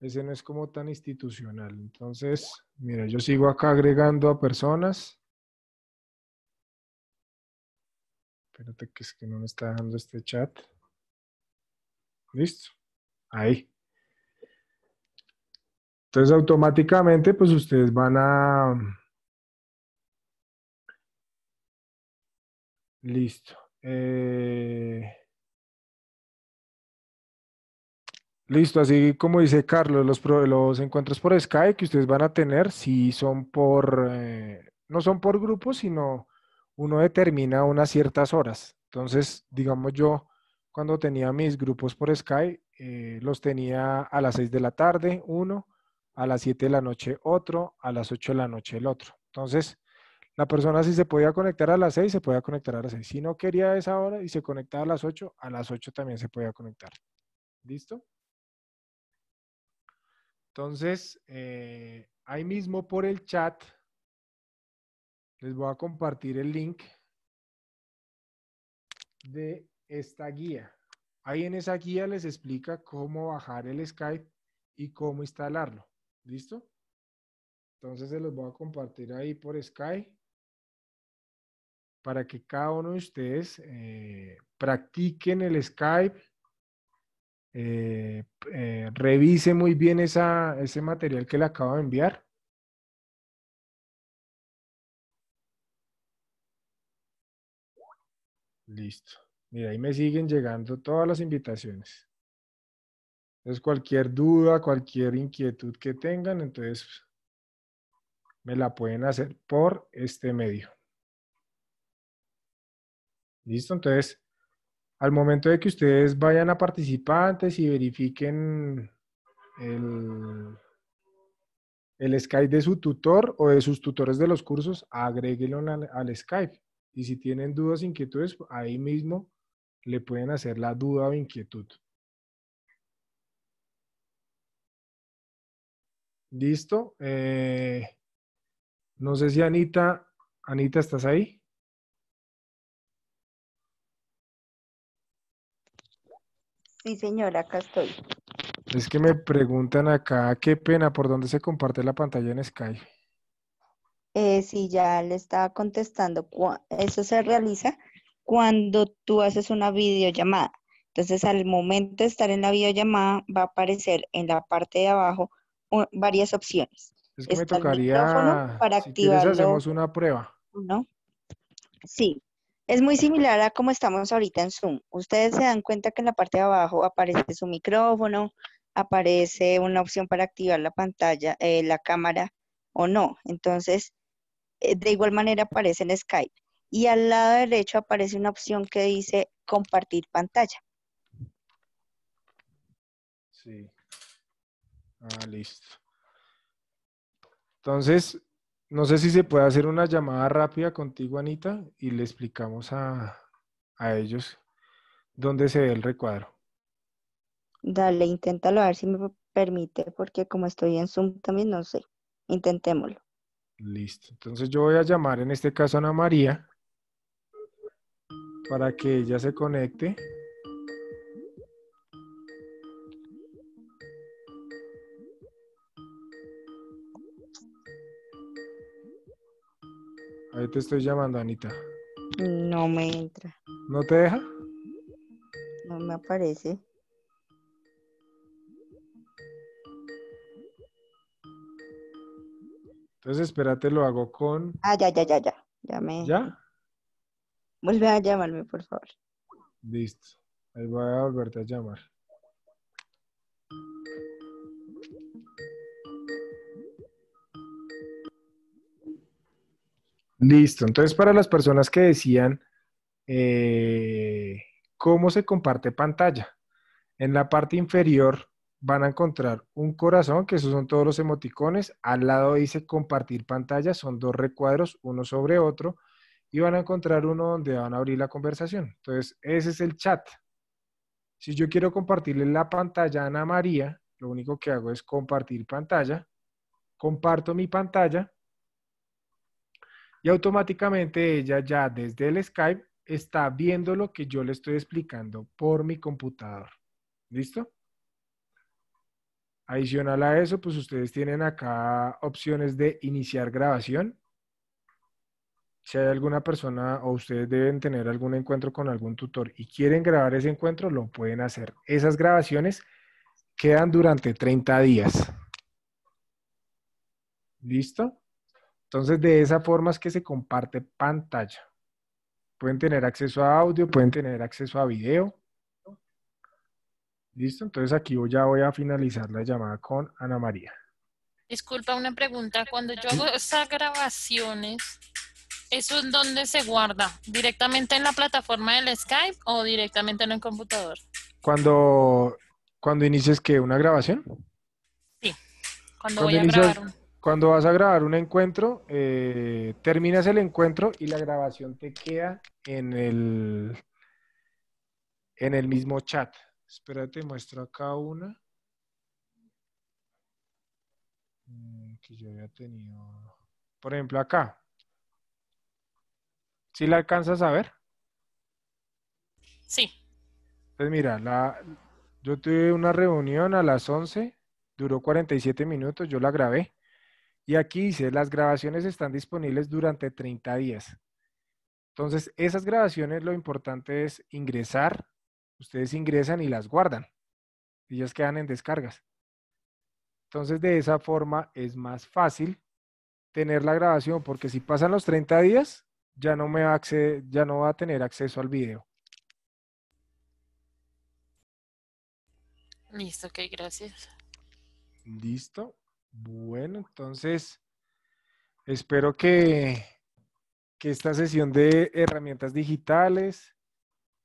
Ese no es como tan institucional. Entonces, mira, yo sigo acá agregando a personas. Espérate que es que no me está dejando este chat. Listo. Ahí. Entonces, automáticamente, pues ustedes van a Listo. Eh, listo, así como dice Carlos, los, los encuentros por Skype que ustedes van a tener, si son por, eh, no son por grupos, sino uno determina unas ciertas horas. Entonces, digamos yo, cuando tenía mis grupos por Skype, eh, los tenía a las 6 de la tarde uno, a las 7 de la noche otro, a las 8 de la noche el otro. Entonces, la persona si se podía conectar a las 6, se podía conectar a las 6. Si no quería esa hora y se conectaba a las 8, a las 8 también se podía conectar. ¿Listo? Entonces, eh, ahí mismo por el chat les voy a compartir el link de esta guía. Ahí en esa guía les explica cómo bajar el Skype y cómo instalarlo. ¿Listo? Entonces se los voy a compartir ahí por Skype para que cada uno de ustedes eh, practiquen el Skype, eh, eh, revise muy bien ese material que le acabo de enviar. Listo. Mira, ahí me siguen llegando todas las invitaciones. Entonces, cualquier duda, cualquier inquietud que tengan, entonces me la pueden hacer por este medio. ¿Listo? Entonces, al momento de que ustedes vayan a participantes y verifiquen el, el Skype de su tutor o de sus tutores de los cursos, agréguenlo al, al Skype. Y si tienen dudas, inquietudes, ahí mismo le pueden hacer la duda o inquietud. Listo. Eh, no sé si Anita, Anita, ¿estás ahí? Sí, señora, acá estoy. Es que me preguntan acá, qué pena, ¿por dónde se comparte la pantalla en Skype? Eh, sí, ya le estaba contestando. Eso se realiza cuando tú haces una videollamada. Entonces, al momento de estar en la videollamada, va a aparecer en la parte de abajo varias opciones. Es que me tocaría, para si hacemos una prueba. ¿No? Sí, es muy similar a cómo estamos ahorita en Zoom. Ustedes se dan cuenta que en la parte de abajo aparece su micrófono, aparece una opción para activar la pantalla, eh, la cámara o no. Entonces, eh, de igual manera aparece en Skype. Y al lado derecho aparece una opción que dice compartir pantalla. Sí. Ah, listo. Entonces, no sé si se puede hacer una llamada rápida contigo, Anita, y le explicamos a, ellos dónde se ve el recuadro. Dale, inténtalo a ver si me permite, porque como estoy en Zoom también no sé. Intentémoslo. Listo. Entonces yo voy a llamar en este caso a Ana María para que ella se conecte. te estoy llamando, Anita? No me entra. ¿No te deja? No me aparece. Entonces, espérate, lo hago con. Ah, ya, ya, ya, ya. Ya ¿Ya? Vuelve a llamarme, por favor. Listo. Ahí voy a volverte a llamar. Listo, entonces para las personas que decían, eh, ¿cómo se comparte pantalla? En la parte inferior van a encontrar un corazón, que esos son todos los emoticones. Al lado dice compartir pantalla, son dos recuadros, uno sobre otro, y van a encontrar uno donde van a abrir la conversación. Entonces, ese es el chat. Si yo quiero compartirle la pantalla a Ana María, lo único que hago es compartir pantalla, comparto mi pantalla y automáticamente ella ya desde el Skype está viendo lo que yo le estoy explicando por mi computador. ¿Listo? Adicional a eso, pues ustedes tienen acá opciones de iniciar grabación. Si hay alguna persona o ustedes deben tener algún encuentro con algún tutor y quieren grabar ese encuentro, lo pueden hacer. Esas grabaciones quedan durante 30 días. ¿Listo? Entonces, de esa forma es que se comparte pantalla. Pueden tener acceso a audio, pueden tener acceso a video. Listo, entonces aquí yo ya voy a finalizar la llamada con Ana María. Disculpa, una pregunta. Cuando yo hago esas grabaciones, ¿eso es dónde se guarda? ¿Directamente en la plataforma del Skype o directamente en el computador? Cuando, cuando inicies que una grabación. Sí, cuando, voy a grabar. Cuando vas a grabar un encuentro, eh, terminas el encuentro y la grabación te queda en el, en el mismo chat. Espérate, muestro acá una. Mm, que yo había tenido. Por ejemplo, acá. ¿Sí la alcanzas a ver? Sí. Pues mira, yo tuve una reunión a las 11, duró 47 minutos, yo la grabé. Y aquí dice, las grabaciones están disponibles durante 30 días. Entonces, esas grabaciones lo importante es ingresar. Ustedes ingresan y las guardan. Ellas quedan en descargas. Entonces, de esa forma es más fácil tener la grabación, porque si pasan los 30 días, ya no, me va, a ya no va a tener acceso al video. Listo, ok, gracias. Listo. Bueno, entonces espero que, esta sesión de herramientas digitales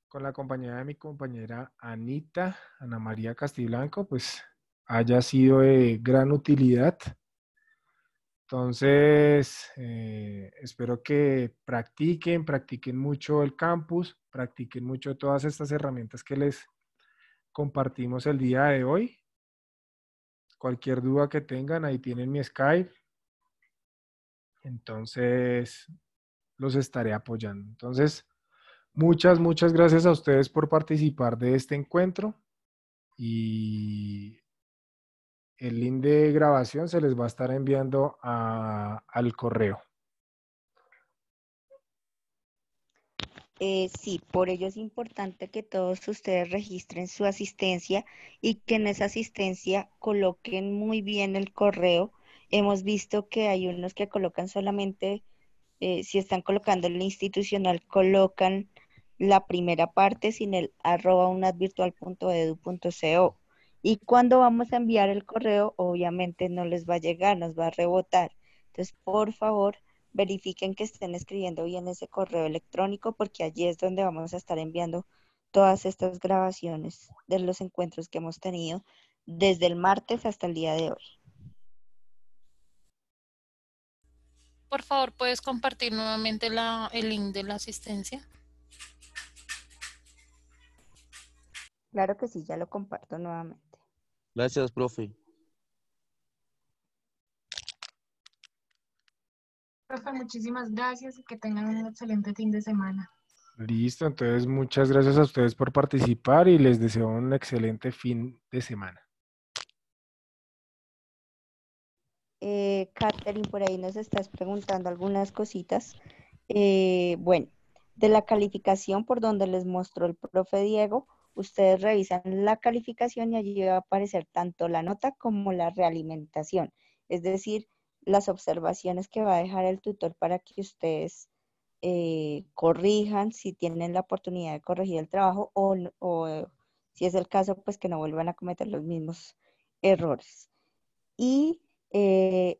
con la compañía de mi compañera Anita, Ana María Castiblanco, pues haya sido de gran utilidad. Entonces, eh, espero que practiquen, practiquen mucho el campus, practiquen mucho todas estas herramientas que les compartimos el día de hoy. Cualquier duda que tengan, ahí tienen mi Skype. Entonces, los estaré apoyando. Entonces, muchas, muchas gracias a ustedes por participar de este encuentro. Y el link de grabación se les va a estar enviando al correo. Eh, sí, por ello es importante que todos ustedes registren su asistencia y que en esa asistencia coloquen muy bien el correo. Hemos visto que hay unos que colocan solamente, eh, si están colocando el institucional, colocan la primera parte sin el arroba unadvirtual.edu.co. Y cuando vamos a enviar el correo, obviamente no les va a llegar, nos va a rebotar. Entonces, por favor, verifiquen que estén escribiendo bien ese correo electrónico porque allí es donde vamos a estar enviando todas estas grabaciones de los encuentros que hemos tenido desde el martes hasta el día de hoy. Por favor, ¿puedes compartir nuevamente el link de la asistencia? Claro que sí, ya lo comparto nuevamente. Gracias, profe. Profe, muchísimas gracias y que tengan un excelente fin de semana. Listo, entonces muchas gracias a ustedes por participar y les deseo un excelente fin de semana. Eh, Catherine, por ahí nos estás preguntando algunas cositas. Eh, bueno, de la calificación por donde les mostró el profe Diego, ustedes revisan la calificación y allí va a aparecer tanto la nota como la realimentación. Es decir, las observaciones que va a dejar el tutor para que ustedes eh, corrijan si tienen la oportunidad de corregir el trabajo o, eh, si es el caso, pues que no vuelvan a cometer los mismos errores. Y eh,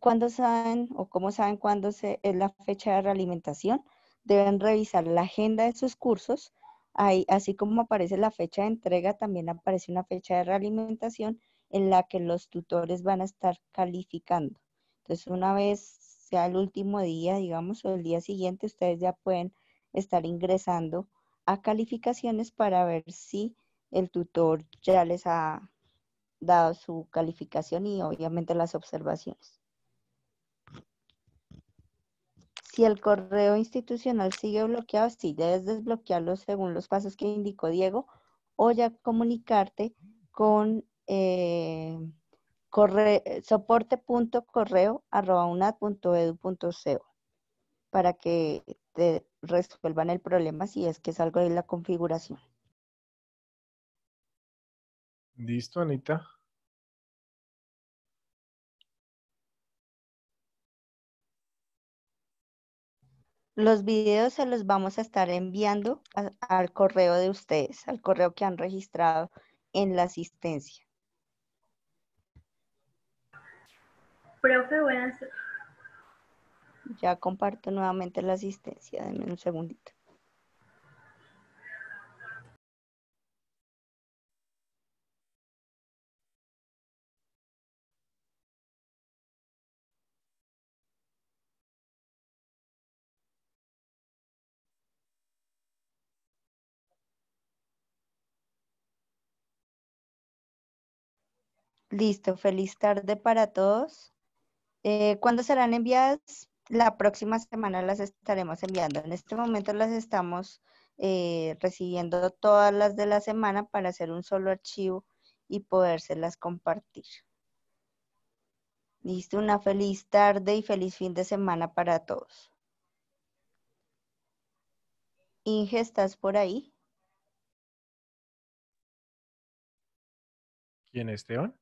cuando saben o cómo saben cuándo se, es la fecha de realimentación, deben revisar la agenda de sus cursos. Ahí, así como aparece la fecha de entrega, también aparece una fecha de realimentación en la que los tutores van a estar calificando. Entonces, una vez sea el último día, digamos, o el día siguiente, ustedes ya pueden estar ingresando a calificaciones para ver si el tutor ya les ha dado su calificación y obviamente las observaciones. Si el correo institucional sigue bloqueado, sí debes desbloquearlo según los pasos que indicó Diego o ya comunicarte con eh, eh arrobaunad.edu.co para que te resuelvan el problema si es que es algo de la configuración. Listo, Anita. Los videos se los vamos a estar enviando al correo de ustedes, al correo que han registrado en la asistencia. Profe, Ya comparto nuevamente la asistencia, denme un segundito. Listo, feliz tarde para todos. Eh, ¿Cuándo serán enviadas? La próxima semana las estaremos enviando. En este momento las estamos eh, recibiendo todas las de la semana para hacer un solo archivo y podérselas compartir. Listo, una feliz tarde y feliz fin de semana para todos. Inge, ¿estás por ahí? ¿Quién es Teón?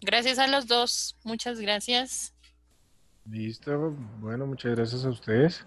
Gracias a los dos, muchas gracias. Listo, bueno, muchas gracias a ustedes.